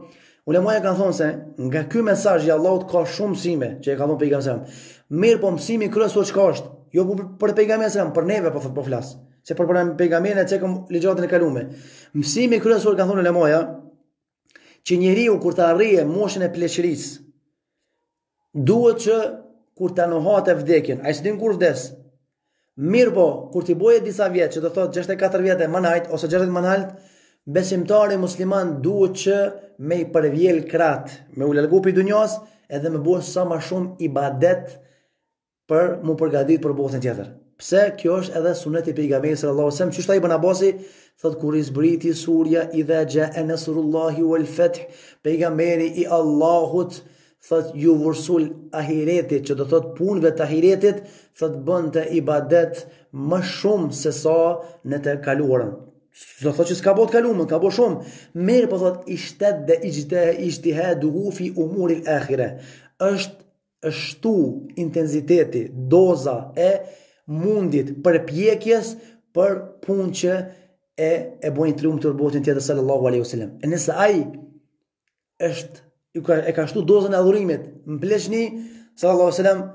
Ulemaja kanë thonë se nga ky mesazh i Allahut ka shumë sime që e ka dhënë pejgamberi Mirë, po mësimi kryesor çka është? Jo për pejgamberin sa, për neve po thotë po flas. Se për pejgamberin e çekëm legjatën e kalume Mësimi kryesor kanë thonë Ulemaja që njeriu kur të arrije moshën e pleqërisë duhet që kur të nohat e vdekin, a i së din kur vdes, mirë po, kur t'i boje disa vjetë, që të thotë 64 vjetë e mënajt, ose 60 mënajt, besimtari musliman duhet që me i përvjel krat, me u lëgu për edhe me bua sa ma shumë i badet për mu përgadit për botën tjetër. Pse kjo është edhe sunet i pejgamberit se më qështë ta i bëna Abasi, thot kur i zbriti surja i e ja anasurullahi wal fath, pejgamberi i Allahut thot ju vursul ahiretit, që do thot punëve të ahiretit, thot bën të ibadet më shumë se sa në të kaluarën sot thot që s'ka bot kalumën, ka bot shumë mirë për po thot i shtet dhe i gjithet i duhu fi umuril e kire është ështu intensiteti, doza e mundit për pjekjes për pun që e bojnë triumë të rrbotin tjetër sallallahu alaihi wasallam e ai ai e ka shtu dozën e adhurimit mbleshni sallallahu alaihi wasallam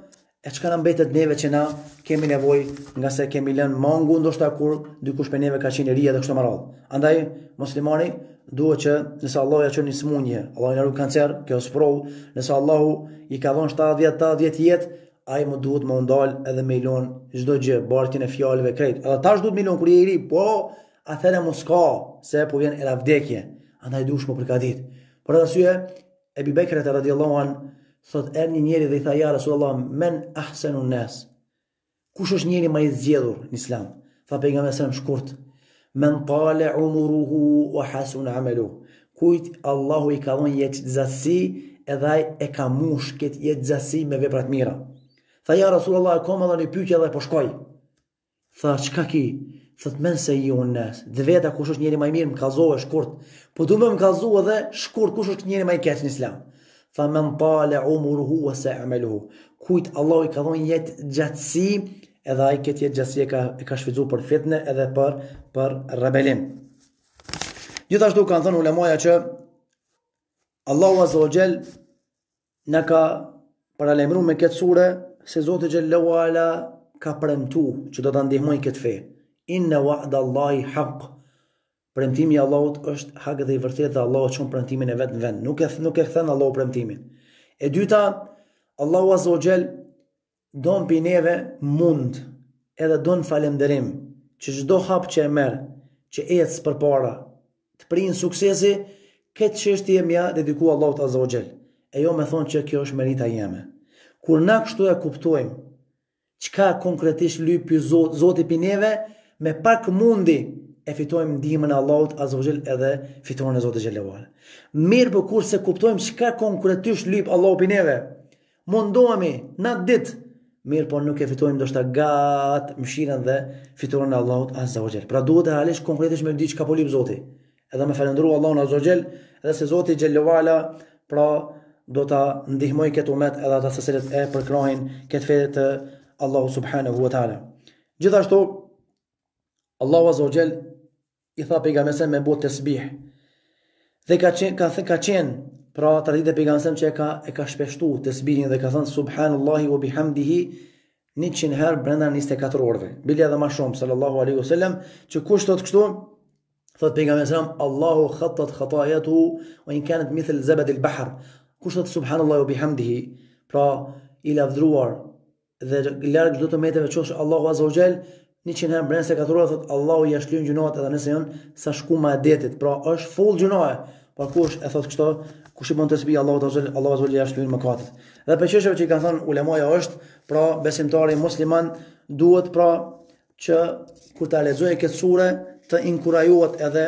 e çka na mbetet neve që na kemi nevojë nga se kemi lënë mangu ndoshta kur dikush për neve ka qenë ri edhe kështu me radhë. Andaj muslimani duhet që nëse Allah ja çon ismunje, Allah na ruaj kancer, kjo sprov, nëse Allahu i ka dhënë 70 80 jetë, ai më duhet më ndal edhe më lon çdo gjë, bartin e fjalëve krejt. Edhe tash duhet më lon kur je i ri, po atëra mos ka se po vjen era vdekje. Andaj duhet më përgatit. Për atë arsye, Ebi Bekret radhiyallahu an Thot er një njeri dhe i tha ja Rasulullah men ahsanu nas. Kush është njeri më i zgjedhur në Islam? Tha pejgamberi sa më shkurt. Men tale umruhu wa hasan amalu. Kujt Allahu i ka dhënë jetë zasi edhe ai e ka mush kët jetë zasi me vepra të mira. Tha ja Rasulullah e koma dhe një pykja dhe po shkoj Tha çka ki? Thot men se ju nes Dhe veta kush është njeri më i mirë më kallzoe shkurt. Po duhem kallzoe edhe shkurt kush është njeri më i keq në Islam? Tha me më pale umur hu e se amel hu. Kujt Allah i ka dhonë jetë gjatësi, edhe a i këtë jetë gjatësi e ka, ka shvizu për fitne edhe për, për rebelim. Gjithashtu kanë thënë ulemoja që Allah u azot në ka paralemru me këtë sure se Zotë gjel lewala ka premtu që do të ndihmoj këtë fejë. Inna wa'da Allahi haqë Premtimi i Allahut është hak dhe i vërtetë dhe Allahu çon premtimin e vet në vend. Nuk e nuk e kthen Allahu premtimin. E dyta, Allahu Azza wa Jell don pi neve mund edhe don falënderim që çdo hap që e merr, që ec përpara, të prin suksesi, këtë çështje më ja dediku Allahut Azza wa Jell. E jo më thon që kjo është merita jeme. Kur na kështu e kuptojmë, çka konkretisht lyp Zoti pi me pak mundi e fitojmë ndihmën e Allahut Azhajal edhe fitoren e Zotit Xhelavar. Mirë po kurse kuptojmë çka konkretisht lyp Allahu pi neve. Mundohemi në atë ditë, mirë po nuk e fitojmë ndoshta gat mëshirën dhe fitoren e Allahut Azhajal. Pra duhet realisht konkretisht me diç ka po lyp Zoti. Edhe me falendëru Allahun Azhajal dhe se Zoti Xhelavala pra do ta ndihmoj këtë umet edhe ata se e përkrohin këtë fetë të Allahu subhanahu wa taala. Gjithashtu Allahu azza wa i tha për me bot të sbih. Dhe ka qenë, ka, ka qenë pra të rritë që e ka, e ka shpeshtu të sbihin dhe ka thënë subhanullahi wa bihamdihi një qënë herë brenda 24 orëve. rorve. Bilja dhe ma shumë, sallallahu aleyhu sallam, që kushtë të kështu, thëtë për i sallam, Allahu khattat khatta jetu o i në kenët mithil zëbet il bahar. Kushtë të subhanullahi u bihamdihi pra i lafdruar dhe lërgjë gjithë të me qoshë Allahu Azogel Në që në brenë se ka të rrë, thëtë Allahu i ashtë lënë edhe nëse jënë sa shku ma e detit. Pra, është full gjënojë, pa kush e thotë kështo, kush i bënë të sëpi, Allahu të zëllë, Allahu të zëllë i ashtë lënë më katët. Dhe për qëshëve që i kanë thonë, ulemoja është, pra, besimtari musliman duhet pra që kur të alezojë këtë sure të inkurajuat edhe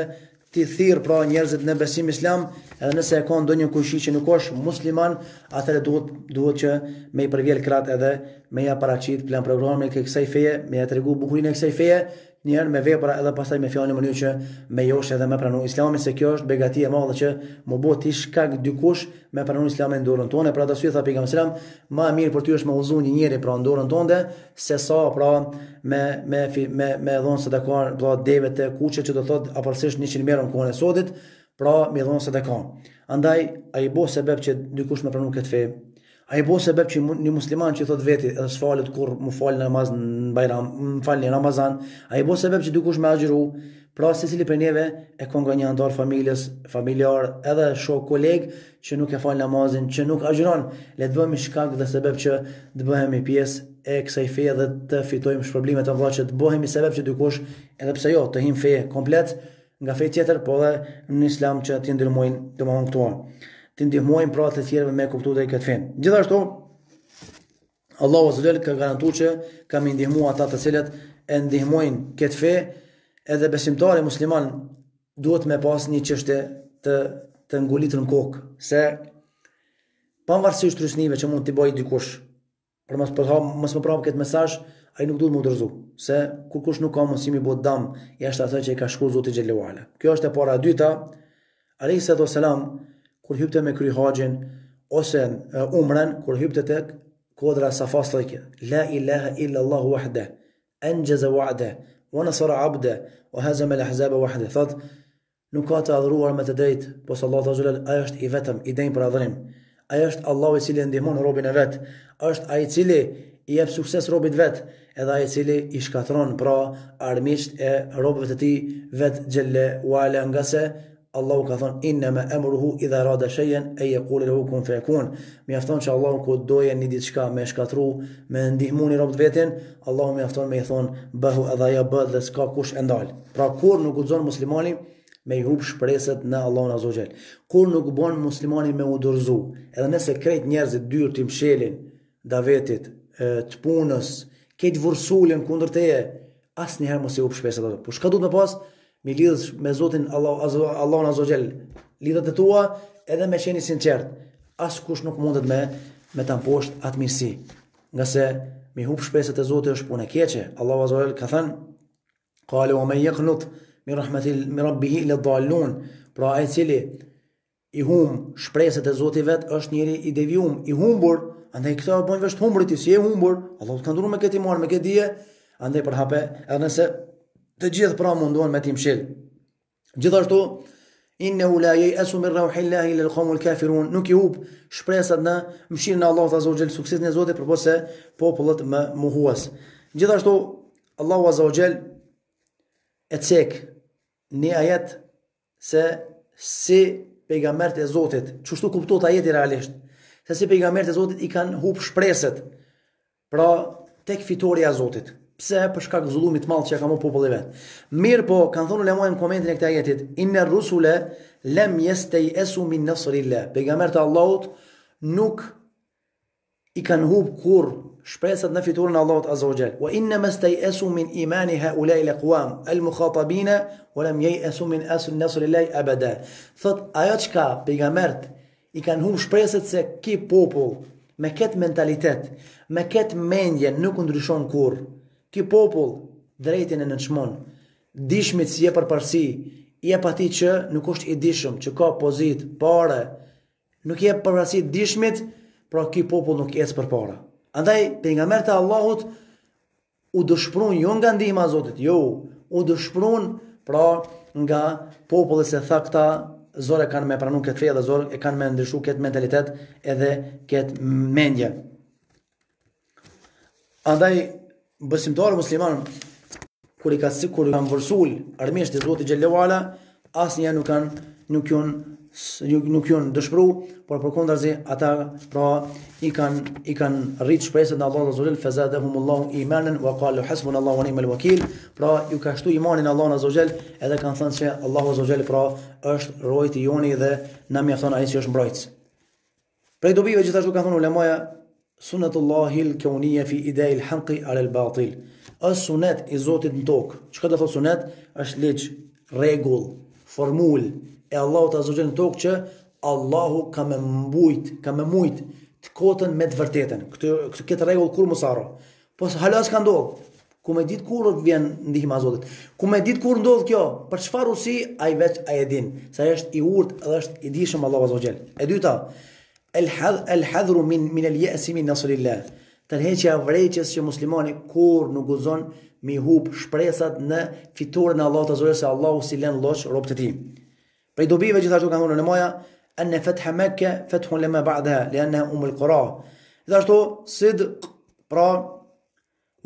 ti thirr pra njerëzit në besim islam, edhe nëse e ka ndonjë kushi që nuk është musliman, atëherë duhet duhet që me i përvjel krat edhe me ja paraqit plan programin e kësaj feje, me ja tregu bukurinë e kësaj feje, njerë me vepra edhe pastaj me fjallë në mënyrë që me josh edhe me pranu islamin, se kjo është begati e madhe që më bo t'i shkak kush me pranu islamin dorën tonë, pra të sujë tha pika mësillam, ma mirë për ty është me uzu një njeri pra në dorën tonë dhe, se sa pra me, me, me, me dhonë së dekar, pra të kuqe që do thot apërsisht një që në merë në kone sotit, pra me dhonë së ka. Andaj, a i bo sebeb që kush me pranu këtë fejë, A i bo sebep që një musliman që thot veti edhe s'falet kur mu në namaz në bajram, më falin një namazan, a i bo sebep që dukush me agjeru, pra se cili për njeve e konga një antar familjes, familjar, edhe shok koleg që nuk e në namazin, që nuk agjeron, le të bëhemi shkak dhe sebep që të bëhemi pjesë e kësaj feje dhe të fitojmë shpërblimet të vla që të bëhemi sebep që dukush edhe pse jo të him feje komplet nga fej tjetër, po dhe në islam që t'i të më të ndihmojnë pra të tjerëve me kuptu dhe i këtë fin. Gjithashtu, Allah o Zëllë ka garantu që kam i ndihmu ata të cilët e ndihmojnë këtë fe, edhe besimtari musliman duhet me pas një qështë të, të ngulitë në kokë, se panvarsisht rysnive që mund të i bëjë dikush, për mësë për po mësë më prapë këtë mesaj, a i nuk duhet më dërzu, se kur kush nuk ka mësimi i bëtë damë, jashtë atë që i ka shku zotë i gjellewale. Kjo është e para dyta, a.s kur hypte me kry haxhin ose umren kur hypte tek kodra safas sllajke la ilaha illa allah wahda anjaza wa'da wa nasara 'abda wa hazama al-ahzaba wahda thot nuk ka të adhuruar me të drejt pos allah ta xhelal ai është i vetëm i denj për adhurim ai është allah i cili ndihmon robin e vet është ai i cili i jep sukses robit vet edhe ai i cili i shkatron pra armisht e robëve të tij vet xhelle wala ngase Allahu ka thonë inna ma emruhu i dhe rada shejen e je kule kun fayakun. Mi se që Allahu ku doje një ditë shka me shkatru, me ndihmu një robët vetin, Allahu mi me i thonë bëhu edhe ja bëdhë dhe s'ka kush ndal. Pra kur nuk u zonë muslimani me i hub shpreset në Allahun në azogjel. Kur nuk u bon muslimani me u dërzu, edhe nëse krejt njerëzit dyrë të mshelin, davetit, vetit, të punës, këtë kundër teje, asnjëherë mos i hub atë. Po çka do të pas? Mi lidhës me Zotin Allah, Allah në Zogjel. Lidhët të tua edhe me qeni sinqert. As kush nuk mundet me, me të mposht atë mirësi. Nga se mi hup shpeset e Zotin është punë e keqe. Allah Azogjel ka thënë, Kale o me jekë nuk, mi rahmetil, mi rabbi hi le dalun. Pra e cili, i hum shpreset e Zotin vetë është njëri i devjum, i humbur, Andaj këto bën vetëm humbritë, si e humbur, Allahu të dhënë me këtë marr, me këtë dije, andaj për hape, edhe nëse të gjithë pra munduan me tim shil. Gjithashtu, inne u la jej esu mirra u hillahi lë lë kafirun, nuk i up shpresat në mshirë në Allah të azogjel, suksis në zote përpo se popullet më muhuas. Gjithashtu, Allah të azogjel e cek një ajet se si pejgamert e zotit, qështu kuptot ajet i realisht, se si pejgamert e zotit i kanë hub shpresat, pra tek fitoria e zotit, pse për shkak të zullumit të madh që ka më populli vet. Mirë po, kanë thonë lemojën komentin e këtij ajetit, inna rusule lam yastayasu min nasrillah. Pejgamberi i Allahut nuk i kanë hub kur shpresat në fiturën e Allahut Azza wa Jall. Wa inna mastai'asu min iman haula al-aqwam al mukhatabin wa lam yayasu min asl nasrillah abada. Thot ajo çka pejgamberi i kanë hub shpresat se ki popull me kët mentalitet, me kët mendje nuk ndryshon kurrë Ki popull drejtin e në nëshmon, dishmit si e për parësi, pa ti që nuk është i dishëm, që ka pozit, pare, nuk je për parësi dishmit, pra ki popull nuk jetës për para. Andaj, për nga merte Allahut, u dëshprun, jo nga ndihma zotit, jo, u dëshprun, pra nga popullet se tha këta, zore kanë me pranun këtë feja dhe zore, e kanë me ndryshu këtë mentalitet edhe këtë mendje. Andaj, besimtarë musliman kur i ka si kanë vërsul armisht e Zotit Gjellewala asë një nuk kanë nuk janë nuk nuk jon dëshpëru, por përkundërzi ata pra i kanë i kanë rrit shpresën në Allahu Azza wa Jalla fazadahum Allahu imanan wa qalu hasbunallahu wa ni'mal wakeel, pra ju ka shtu imanin Allahu Azza edhe kanë thënë se Allahu Azza pra është rojti joni dhe na mjafton ai që është mbrojtës. Prej dobive gjithashtu kanë thënë ulemaja sunnetullahil kawniya fi ida'i al hanqi ale batil është sunet i Zotit në tokë që këtë thot sunet është leq rregull, formulë e Allahu të zëgjën në tokë që Allahu ka me mbujt ka me mujt të kotën me të vërtetën këtë, këtë rregull kur mësaro po së halas ka ndohë ku me ditë kur vjen ndihma Zotit ku me ditë kur ndodhë kjo për qëfar usi a i veç a e din sa është i urt edhe është i dishëm Allahu të zëgjën e dyta el hadhru min min el yas min nasrillah tërheqja vreqës që muslimani kur nuk guzon mi hub shpresat në fitoren e Allahut azza se Allahu si lën loç robët e tij prej dobive gjithashtu kanë thonë në moja an fatha Mekka fathu lama ba'daha lianha um el qura gjithashtu sidq pra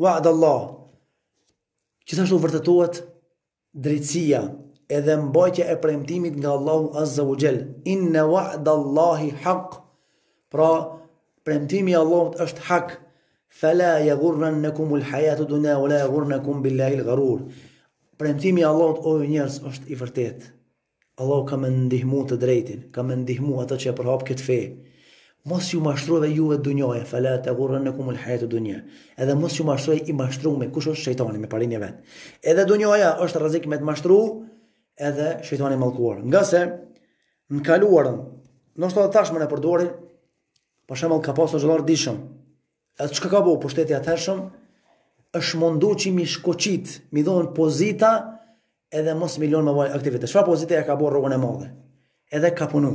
wa'd allah gjithashtu vërtetohet drejtësia edhe mbajtja e premtimit nga Allahu azza wa jall inna wa'd allahi haqq Pra, premtimi i Allahut është hak. Fala yaghurran nakum hayatu dunya wala yaghurnakum billahi alghurur. Premtimi i Allahut o njerëz është i vërtet. Allah ka më ndihmu të drejtin, ka më ndihmu ata që e përhap këtë fe. Mos ju mashtru dhe juve dunjoje, fala e gurën në kumul hajtë dunje. Edhe mos ju mashtru i mashtru me kush është shëjtoni me parin e vend. Edhe dunjoja është rëzik me të mashtru edhe shëjtoni malkuar. Nga se, në kaluarën, nështë tashmën e përdorin, Për shembull ka pasur o të dishëm. Atë çka ka bëu pushteti atëshëm është mundu që mi shkoqit, mi dhonë pozita edhe mos milion më vaj aktivitet. Shfa pozita ja ka bërë rrugën e madhe. Edhe ka punu.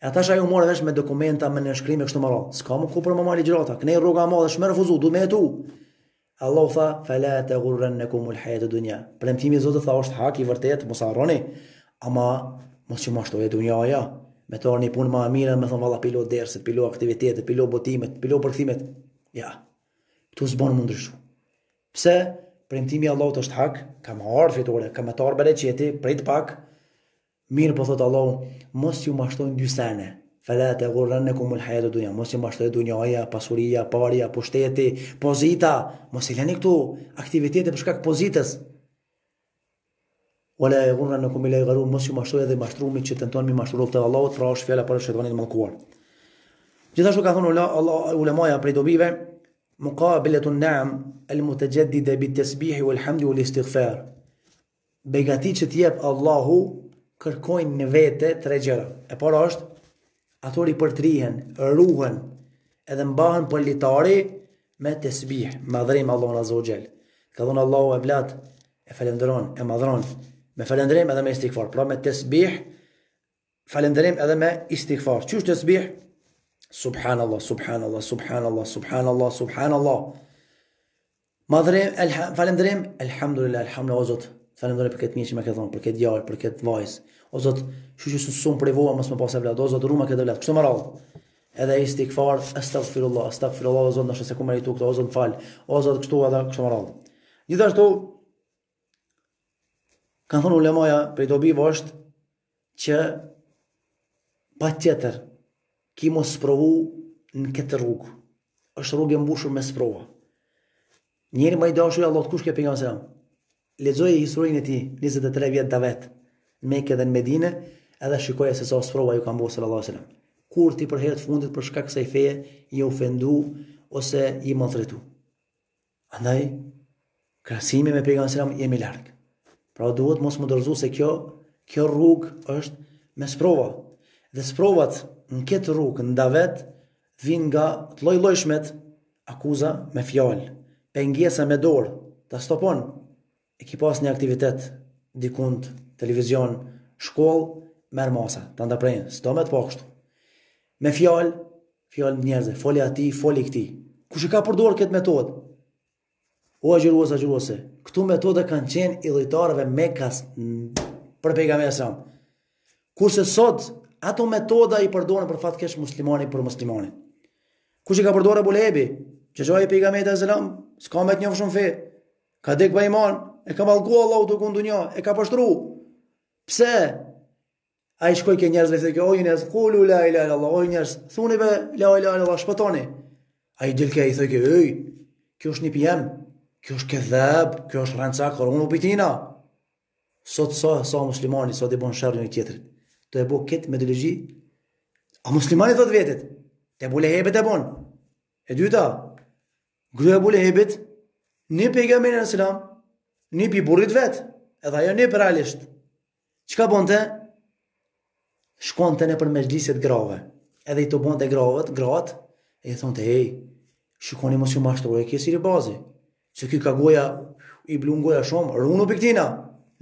E ata shaj u morë vesh me dokumenta, me nëshkrim e kështu më Ska më ku për më mali gjirata, kënej rruga më dhe shme refuzu, du me e tu. Allah u tha, felet e gurren në kumul hajet e dunja. Premtimi zotë tha, është hak i vërtet, mos arroni, ama mos që mashtu e dunja aja me të orë një punë ma e mire, me thonë valla pilo derset, pilo aktivitetet, pilo botimet, pilo përthimet, ja, këtu së bonë më ndryshu. Pse, premtimi Allah të është hak, ka më orë fitore, ka më të orë bereqeti, prej të pak, mirë po thotë Allah, mos ju mashtojnë dy sene, felet e gurën e kumul e dunja, mos ju mashtojnë dunjoja, pasuria, paria, pushteti, pozita, mos i leni këtu aktivitetet për shkak pozitës, wala yaghurna nakum ila yaghurum mos ju mashtroj edhe mashtrumi që tenton mi mashtrua te Allahut pra është fjala para shejtanit të mallkuar gjithashtu ka thonë Allah Allah ulemaja prej dobive muqabilatu an'am almutajaddida bitasbih walhamd begati që të jep Allahu kërkojnë në vete tre gjëra e para është ato i përtrihen ruhen edhe mbahen për litari me tasbih, me adhrim Allahun azza wajel ka thonë Allahu e blat e falenderon e madhron me falendrim edhe me istighfar. Pra me tesbih, falendrim edhe me istighfar. Që është tesbih? Subhanallah, subhanallah, subhanallah, subhanallah, subhanallah. Madhrim, falendrim, elhamdulillah, elhamdulillah, o zot, falendrim për këtë një që me këtë thonë, për këtë djarë, për këtë vajzë. O zot, që që sunë sun privoha, mësë me pasë e vletë, o zot, rumë këtë vletë, kështë më rallë Edhe istighfar, astaghfirullah, astaghfirullah, o zot, nështë se ku meritu këtë, o zot, falë, o zot, kështu edhe kështë më Gjithashtu, kanë thonë ulemaja për i dobi bështë që pa tjetër ki mos sprovu në këtë rrugë. është rrugë e mbushur me sprova. Njeri më i dashu e Allah të kushke për nga mësëram. Lezoj e historinë ti 23 vjetë davet vetë me dhe në Medine edhe shikoj e se sa sprova ju kanë bësë Allah të Kur ti për herët fundit për shka kësa i feje i ofendu ose i mëndhretu. Andaj, krasime me për nga mësëram jemi largë. Pra duhet mos më dorëzu se kjo, kjo rrugë është me sprova. Dhe sprovat në këtë rrugë, në davet, vinë nga të lojlojshmet akuza me fjalë, pengjesa me dorë, të stopon, e ki pas një aktivitet, dikund, televizion, shkoll, mërë masa, të ndaprejnë, së do me të pakshtu. Me fjallë, fjallë njerëzë, foli ati, foli këti. Kushe ka përdojrë këtë metodë? O, a gjëruese, a këtu metode kanë qenë i dhejtarëve me kas për pejga Kurse sot, ato metoda i përdojnë për fatë kesh muslimani për Kush i ka përdojnë e bulebi, që që ajë pejga e të s'ka me të njofë shumë fe, ka dek për iman, e ka balgu Allahu u të kundu një, e ka pështru. Pse? A i shkoj ke njerës dhe i thekë, oj njerëz, kullu la i la i oj njerëz, thunive la i la i la la, shpëtoni. A i dilke, i thekë, oj, kjo është një pjemë, Kjo është këdheb, kjo është rënca, kërë unë u Sot sa, sa muslimani, sa i bon shërë një tjetër. Të e bo këtë me dëllëgji. A muslimani dhëtë vetët, të e bo lehebet e bon. E dyta, gru e bo lehebet, një për e gëmërë në sëlam, një për i burrit vetë, edhe ajo një për alisht. Që ka bon të? Shkon të ne për me grave. Edhe i të bon të e i thonë të hej, mos ju mashtu, e kësiri bazi se ky ka goja i blungoja shumë, runu për këtina,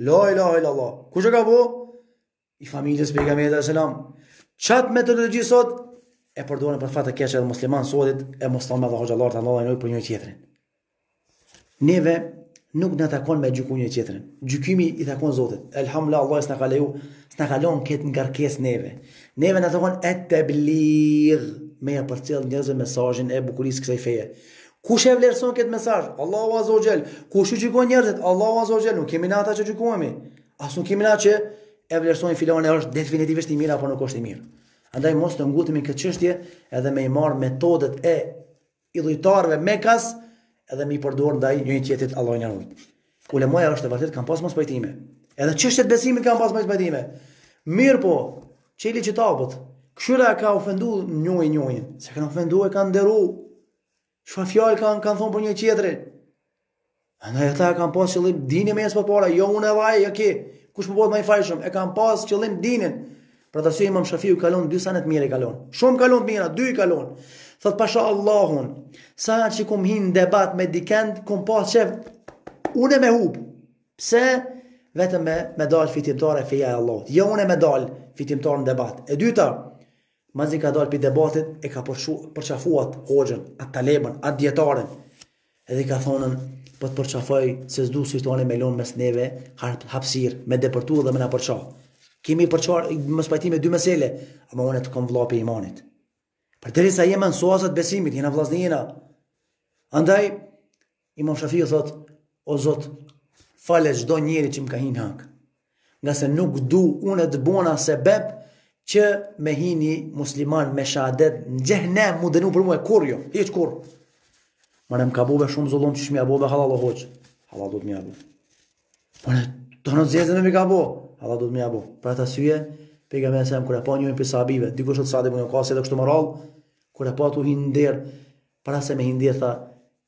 la ilaha illallah, ku që ka bo? I familjes për i gamet e selam, qatë metodologi sot, e përdojnë për fatë të keq edhe musliman sotit, e muslame dhe hoxalartë, Allahu e nëjë për një tjetërin. Neve, nuk në takon me gjyku një tjetërin. Gjykimi i takon Zotit. Elhamla, Allah s'na ka leju, s'na ka këtë në neve. Neve në takon e të me e përcel njëzë mesazhin e bukurisë kësaj feje. Kush e vlerëson këtë mesaj? Allahu Azogjel. Kush u gjikon njerëzit? Allahu Azogjel. Nuk kemi na ata që gjikonemi. As nuk kemi na që e vlerësojnë filon e është definitivisht i mirë apo nuk është i mirë. Andaj mos të ngutimi këtë qështje edhe me i marë metodet e i me kas edhe me i përdur ndaj një tjetit Allah një nërujt. Ulemoja është e vërtit kam pas mos pëjtime. Edhe çështet besimin kam pas mos pëjtime. Mirë po, çeli që tapët, ka ofenduar njojnë njojnë, se kanë ofenduar kanë deru Shfa fjallë kanë kan thonë për një qetërin. Andaj ata e kanë pas qëllim dinin jesë për para, jo unë e vaj, jo ki, kush për bëhet me i fajshëm, e kanë pas qëllim dinin. Pra të si imam Shafiu kalon, dy sanet mire kalon, shumë kalon të mira, dy i kalon. Thot pasha Allahun, sa që kum hinë debat me dikend, kum pas që unë e me hubë. Pse? Vetëm me, me dalë fitimtare e feja e Allahut. Jo unë e me dalë fitimtare në debat. E dyta, Mazi ka dalë për debatit e ka përshu, përqafuat hoxën, atë talebën, atë djetaren. Edhe ka thonën për po të përqafoj se zdu situane me lonë mes neve hapsir, me depërtu dhe me na përqa. Kemi përqar, më spajti me dy mesele, a më më të kom vlapi imanit. Për të rrisa jemë në suasat besimit, jena vlasni jena. Andaj, imam shafi o thot, o zot, fale gjdo njeri që më ka hinë hak. Nga se nuk du unë të bona se beb që me hini musliman me shahadet në gjehne mu dhe për mu e kur jo, heq kur. Ma ne më ka bove shumë zullum që shmi a bove halal o Halal do të mi a bove. Ma ne të në zjezën e mi ka bove. Halal do të mi a bove. Pra ta syje, pejga me nësem, e pa njëmi pisa abive, dikush të të sadi mujën kasi edhe kështu moral, e pa tu hinder, pra se me hinder, tha,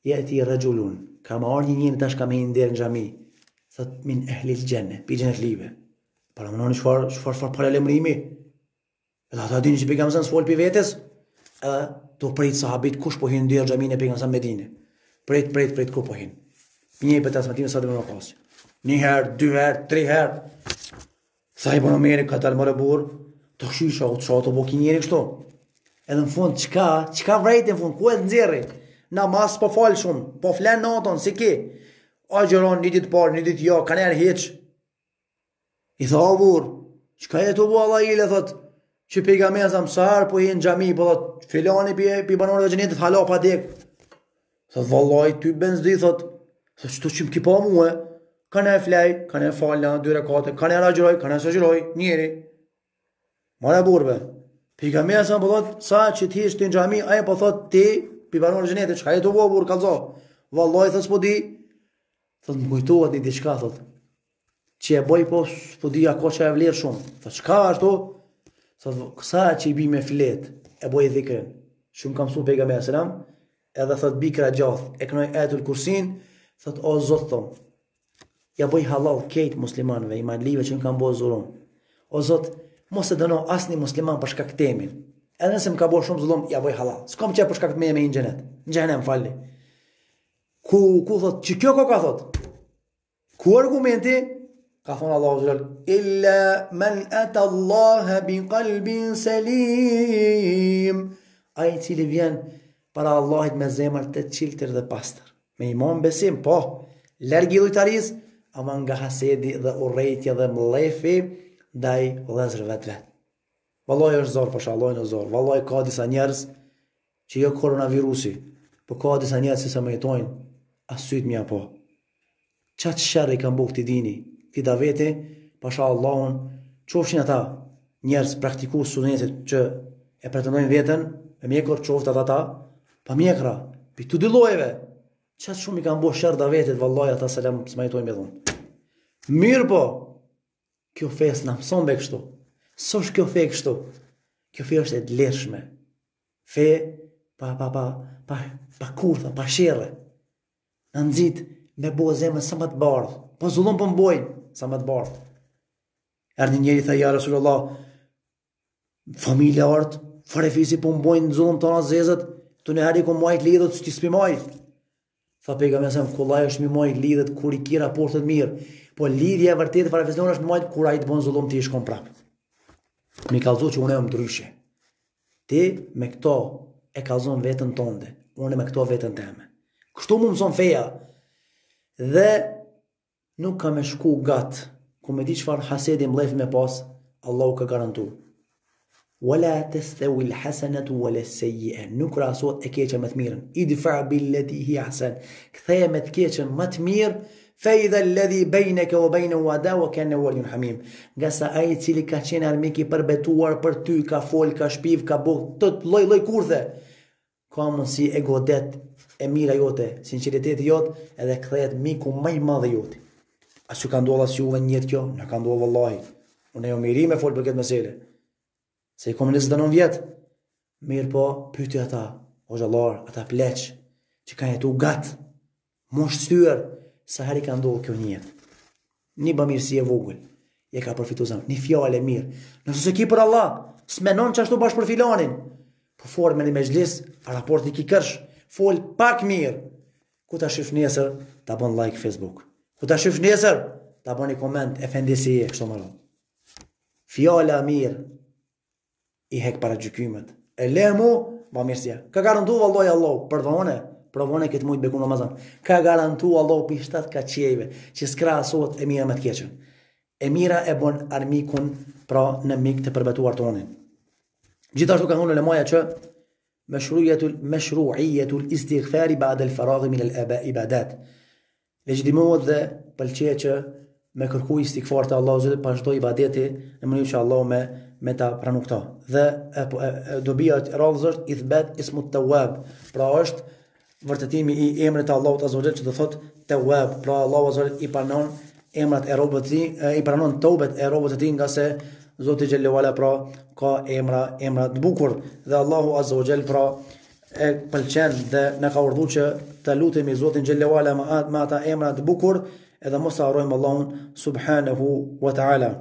ja e ti rëgjullun, ka ma arë një një një tash ka me hinder në gjami, thët min ehlil gjenne, pijgjene të live. Pra më në një shfar, shfar, shfar, shfar, Edhe ata dinë se pejgamberi sa pi vetes, edhe do prit sahabit kush po hyn në dyer xhamin e pejgamberit Medinë. Prit, prit, prit ku po hyn. Një herë pas sa do më pas. Një herë, dy herë, tre herë. Sa i bënë mirë ka dalë morëbur, të xhishë u çotë bu kinë rreth këto. Edhe në fund çka, çka vrejtë në fund ku e nxjerrë. Namaz po fal shumë, po flan natën si ki. O gjeron një ditë parë, një ditë jo, kanë erë hiç. I thavur, çka e të bua Allah i le thotë, që pejga me zamë po i në gjami, po thot, filoni për i banorë dhe gjenit, dhe halo pa dek, thot dhe vallaj, ty benz di, thot, dhe që të qimë kipa muhe, ka ne e flej, ka e falja, dy rekate, ka ne e rajgjëroj, ka ne e sëgjëroj, njeri, ma ne burbe, pejga me po thot, sa që ti ishtë në gjami, aje po thot ti, për i banorë gjenit, që ka e të bo burbe, kalzo, vallaj, thot, s'po di, thot, më kujtuat një që e boj po, po dhja ko që e vlerë shumë. Dhe qka Thot, kësa që i bi me e boj i dhikrin, shumë kam su pejga me asëram, edhe thot, bikra gjoth e kënoj e të kursin, thot, o, zot thom, ja boj halal kejt muslimanve, i madlive që në kam bo zulum, o, zot, mos e dëno asni musliman përshka këtemin, edhe nëse më ka bo shumë zulum, ja boj halal, s'kom që e përshka këtë me e me i në gjenet, në gjenet më falli, ku, ku, thot, që kjo ko ka thot, ku argumenti, Ka thonë Allahu Zhelal, illa men ata Allah bi kalbin selim. A i cili vjen para Allahit me zemër të qiltër dhe pastër. Me imon besim, po, lërgi lujtaris, ama nga hasedi dhe urejtja dhe mlefi, daj lezër vetë vetë. Valoj është zorë, po shalojnë është zorë. Valoj ka disa njerës që jo koronavirusi, po ka disa njerës që se me jetojnë, asyt mja po. Qatë shërë i kam bukë të dini, fida vete, pasha Allahun, qofshin ata njerës praktiku sunetit që e pretendojnë vetën, e mjekur qofta dhe ta, pa mjekra, pi të dilojve, qatë shumë i kanë bo shërë davetit, vetit, vallaj, ata selam, së majtoj me dhunë. Mirë po, kjo fes në mëson be kështu, së është kjo fe kështu, kjo fe është e dleshme, fe, pa, pa, pa, pa, pa kurtha, pa shere, në nëzit, me bo zemën së më të bardhë, po zullon për po mbojnë, sa më të bardhë. Erë një njëri, tha, ja, Rasulullah, familja artë, farefisi po mbojnë në zonë të nasë zezët, të në heri ku mbojnë të lidhët, së të së pëmajnë. Tha, pejga me sem, kullaj është më mbojnë lidhët, kur i kira portët mirë, po lidhja e vërtetë, fare fisi në është kur a i të zullum zonë të ishkon prapë. Mi kalzo që unë e më dryshe. Ti me këto e kalzun vetën tonde, unë me këto vetën teme. Kështu mu më feja, dhe nuk ka me shku gat, ku me di qëfar hasedim lef me pas, Allah u ka garantu. Wala testa wil hasanatu wala sejje, nuk rasot e keqen më të mirën, i difa billeti hi hasan, këtheje më të keqen më të mirë, Fejda ledhi bejne ke o bejne u ada o kene u aljun hamim Nga sa aji cili ka qenë armiki përbetuar për ty Ka fol, ka shpiv, ka bo Të të loj, loj kurthe Ka mund si e godet e mira jote Sinceriteti jote edhe këthejet miku maj madhe jote A s'ju ka ndodhur si juve njëtë kjo? Na ka ndodhur vallahi. Unë jam i ri me fol për këtë meselë. Se i komunistët do në vjetë, Mirë po, pyeti ata, o xhallar, ata pleqë, që kanë jetu gat. Mosh thyer sa herë ka ndodhur kjo një jetë. Një bamirësi e vogël. Je ka përfitu zonë, një fjale mirë. Nëse se ki për Allah, s'menon çashtu bash për filanin. Po for me në a raporti ki kërsh, fol pak mirë. Ku ta shifni nesër, ta bën like Facebook. Po ta shifsh ta bën një koment efendisi e kështu më radh. Fjala mirë i hek para gjykimit. Elemu, ba mirësia. Ka garantu valloj Allah, përdojone, përdojone këtë mujtë beku në Ramazan. Ka garantu Allah për shtatë ka qjejve, që s'kra asot e mija me të keqen. E mira e bon armikun pra në mik të përbetuar tonin. Gjithashtu ka ngunën e moja që me shruijetul istighfari ba adel faradhimi lë e ba i legjitimohet dhe pëlqeje që me kërku i stikfar të Allah zhëtë pa çdo i në mënyrë që Allah me, me ta pranu Dhe e, po, e, e, të rallë është i thbet ismu të web, pra është vërtetimi i emrit të Allahut Azhajal që do thot te web, pra Allahu Azhajal i panon emrat e robëve të i pranon tobet e robëve të tij nga se Zoti Xhelalu Ala pra ka emra, emra të bukur dhe Allahu Azhajal pra e pëlqen dhe në ka urdhu që të lutemi Zotin Gjellewala me, me ata emra të bukur edhe mos arrojmë Allahun Subhanehu wa Ta'ala.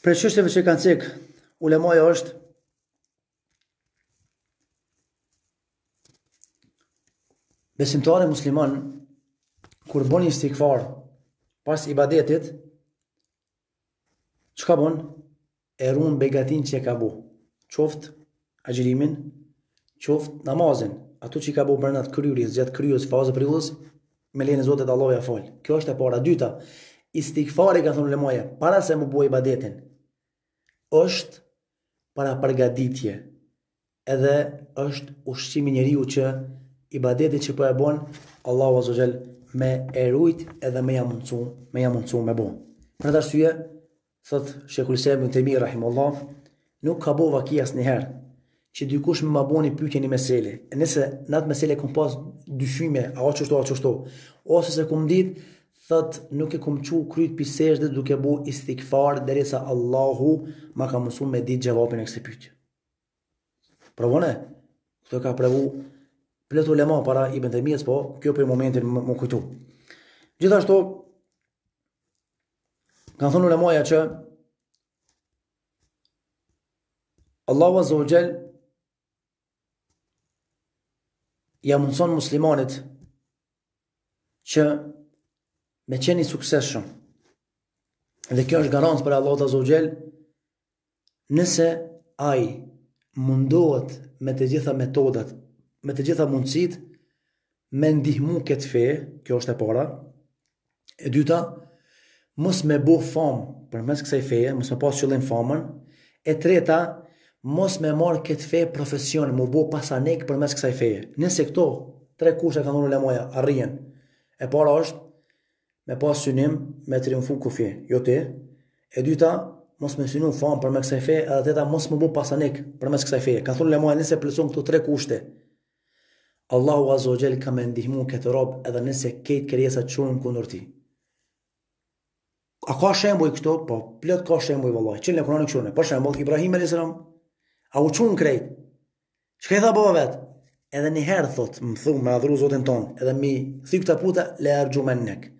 për qështëve që kanë cikë, ulemoja është besimtare musliman kur bëni istikfarë pas i badetit që ka bon e runë begatin që e ka bo qoftë agjirimin qoftë namazin ato që i ka bo bërnat kryuris, gjatë kryuris, fazë prilës me leni zotet Allah ja falë kjo është e para, dyta istikfare ka thonë lemaje, para se mu bojë i badetin është para përgaditje edhe është ushqimi njeriu që i badetin që po e bon Allahu Azuzhel me erujt edhe me jam mundcu, me jam mundcu me bon. Për këtë arsye, thot Shekul Sebu në temi, nuk ka bo vakijas njëherë, që dykush me më bo një pyke një mesele, e nëse në atë mesele kom pas dyshime, a o qështo, a qështo, ose se kom dit, thot nuk e kom qu kryt pisesh duke bo istikfar, dhe resa Allahu ma ka mësu me dit gjevapin e kse pykje. Provone, këtë ka provu, Pletu lema para i bëndë e mjës, po kjo për momentin më, kujtu. Gjithashtu, kanë thunu lemaja që Allahu Azza wa Jal ja mundson muslimanit që me qeni sukses shumë. Dhe kjo është garansë për Allahu Azza wa Jal nëse ai mundohet me të gjitha metodat me të gjitha mundësit me ndihmu këtë fe, kjo është e para, e dyta, mos me bu famë për mes kësaj feje, mos me pas qëllim famën, e treta, mos me marë këtë fe profesion, mu bu pasanik për mes kësaj feje. Nëse këto, tre kushe ka në në le moja, arrien, e para është, me pas synim, me triumfu rinë këfje, jo te, e dyta, mos me synu famë për mes kësaj feje, e dhe teta, mos me bu pasanik për mes kësaj feje. Ka në le moja, nëse plëson këto tre kushte, Allahu Azogjel ka me ndihmu këtë robë edhe nëse ketë kërjesat qurën kundur ti. A ka shemboj këto? Po, plët ka shemboj vëllaj. Qënë në kronë në qurën e? Po shemboj, Ibrahim A.S. A u qurën krejt? Që i tha bëva vetë? Edhe një herë, thotë, më thu, me adhru zotin tonë, edhe mi thikë të puta, le ergju me nëkë.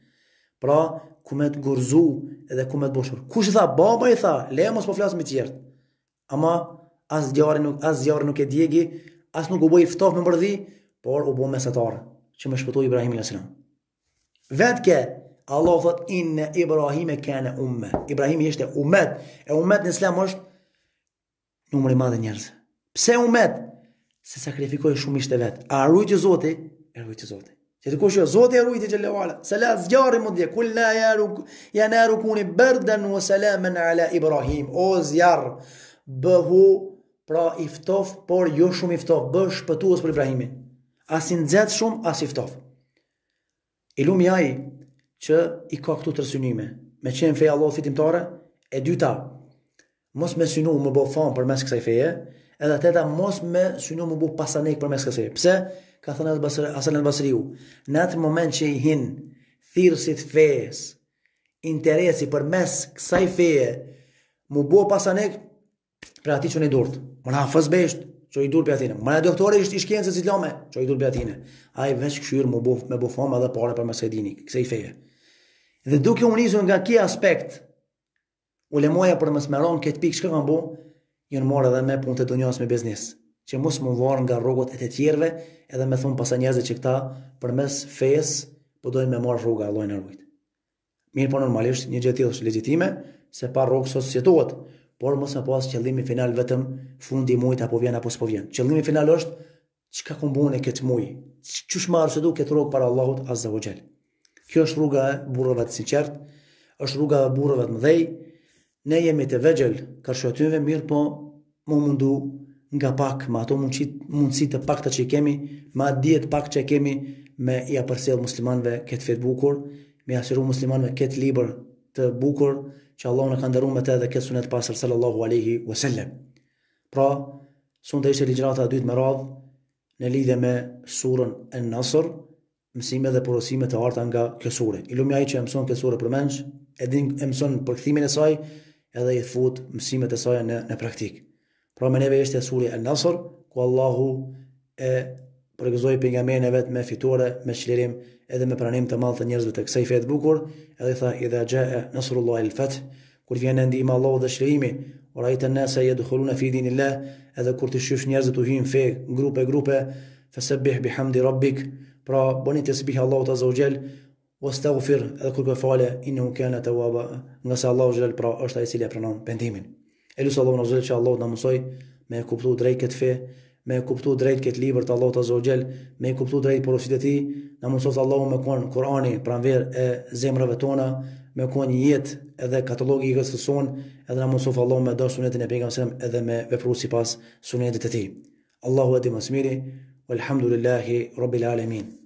Pra, ku me të gurzu edhe ku me të boshur. Kush i tha, baba i tha, le mos po flasë me tjertë. Ama, as zjarë nuk, as nuk e djegi, as nuk u bëjë ftof me mërdi, por u bë mesatar që më shpëtoi Ibrahimin alayhis salam. Vetë që Allah thot in Ibrahim kana umma. Ibrahim ishte ummet, e ummeti në Islam është numri i madh i njerëzve. Pse ummet? Se sakrifikoi shumë ishte vet. A rujti Zoti? E rujti Zoti. Që të kushë jo, Zoti e rujti Gjellë Vala. Se la zjarë mund dje, kull la jaru, janaru kuni bërden u salamen ala Ibrahim. O zjarë, bëhu, pra iftof, por jo shumë iftof, bë shpëtuos për Ibrahimin i nxehtë shumë, asi ftof. I lumi ai që i ka këtu të rësynime, me qenë feja Allah fitimtare, e dyta, mos me synu më bo fanë për mes kësaj feje, edhe teta mos me synu më bo pasanik për mes kësaj. Pse? Ka thënë Asan El Basriu, në atë moment që i hinë thirësit fejes, interesi për mes kësaj feje, më bo pasanik, për ati që një durtë, më na që i dur për atine. Mëna doktore ishtë i shkencës se cilome, që i dur për atine. A i veç këshyrë më buf, me bufoma edhe pare për mesedini, këse i feje. Dhe duke u nisur nga kje aspekt, u lemoja për më smeron këtë pikë çka kam bu, janë morë edhe me punë të dunjohës me biznis, që mos më varë nga rrugot e të tjerve, edhe me thunë pasa njerëzve që këta për mes fejes, po me marr rruga e e rrugët. Mirë po normalisht, një gjë tjilë është legjitime, se pa rrugë sot sjetuat, por mos më pas qëllimi final vetëm fundi i muajit apo vjen apo s'po vjen. Qëllimi final është çka ku mbunë këtë muaj. Çush marrësh do këtë rrugë para Allahut Azza wa Jall. Kjo është rruga e burrëve të sinqert, është rruga e burrëve të mëdhej. Ne jemi të vegjël, ka shëtyve mirë, po më mundu nga pak, me ato mundësit, të pak të që kemi, me atë djetë pak që kemi me i apërsel muslimanve këtë fetë bukur, me asiru muslimanve këtë liber të bukur, që Allah në ka ndëru me te dhe këtë sunet pasër sallallahu aleyhi wasallem. Pra, sunë të ishte ligjërata dytë më radhë në lidhe me surën e nësër, mësime dhe porosime të harta nga kësure. Ilumja i që e mëson kësure për menç, edhin e mëson përkëthimin e saj, edhe i thfut mësime të saj në, në praktik. Pra, me neve ishte suri e nësër, ku Allahu e përgëzoj për nga vetë me fitore, me shlerim, edhe me pranim të madh të njerëzve të kësaj fe të bukur, edhe tha idha dha jaa nasrullah al fat, kur vjen ndihma Allahu dhe shërimi, ora i të nesa je dukhuluna fi dinillah, edhe kur ti shysh njerëzit u hyjnë fe grupe grupe, fasabbih bihamdi rabbik, pra boni tasbih Allahu ta zogjel, wastaghfir edhe kur ka inhu kana tawaba, nga se Allahu xhel pra është ai i cili pranon pendimin. Elus Allahu na zogjel që mësoj me kuptu drejt këtë fe, me kuptu drejt këtë libër të Allahu të zogjel, me kuptu drejt për ufitë ti, në mundësof të Allahu me konë Kurani pranver e zemrëve tona, me konë jetë edhe katalogi i kësë fëson, edhe në mundësof të Allahu me dashurinë e e sallallahu sërëm edhe me vepru si pas sunetit të ti. Allahu e ti më smiri, alamin. alemin.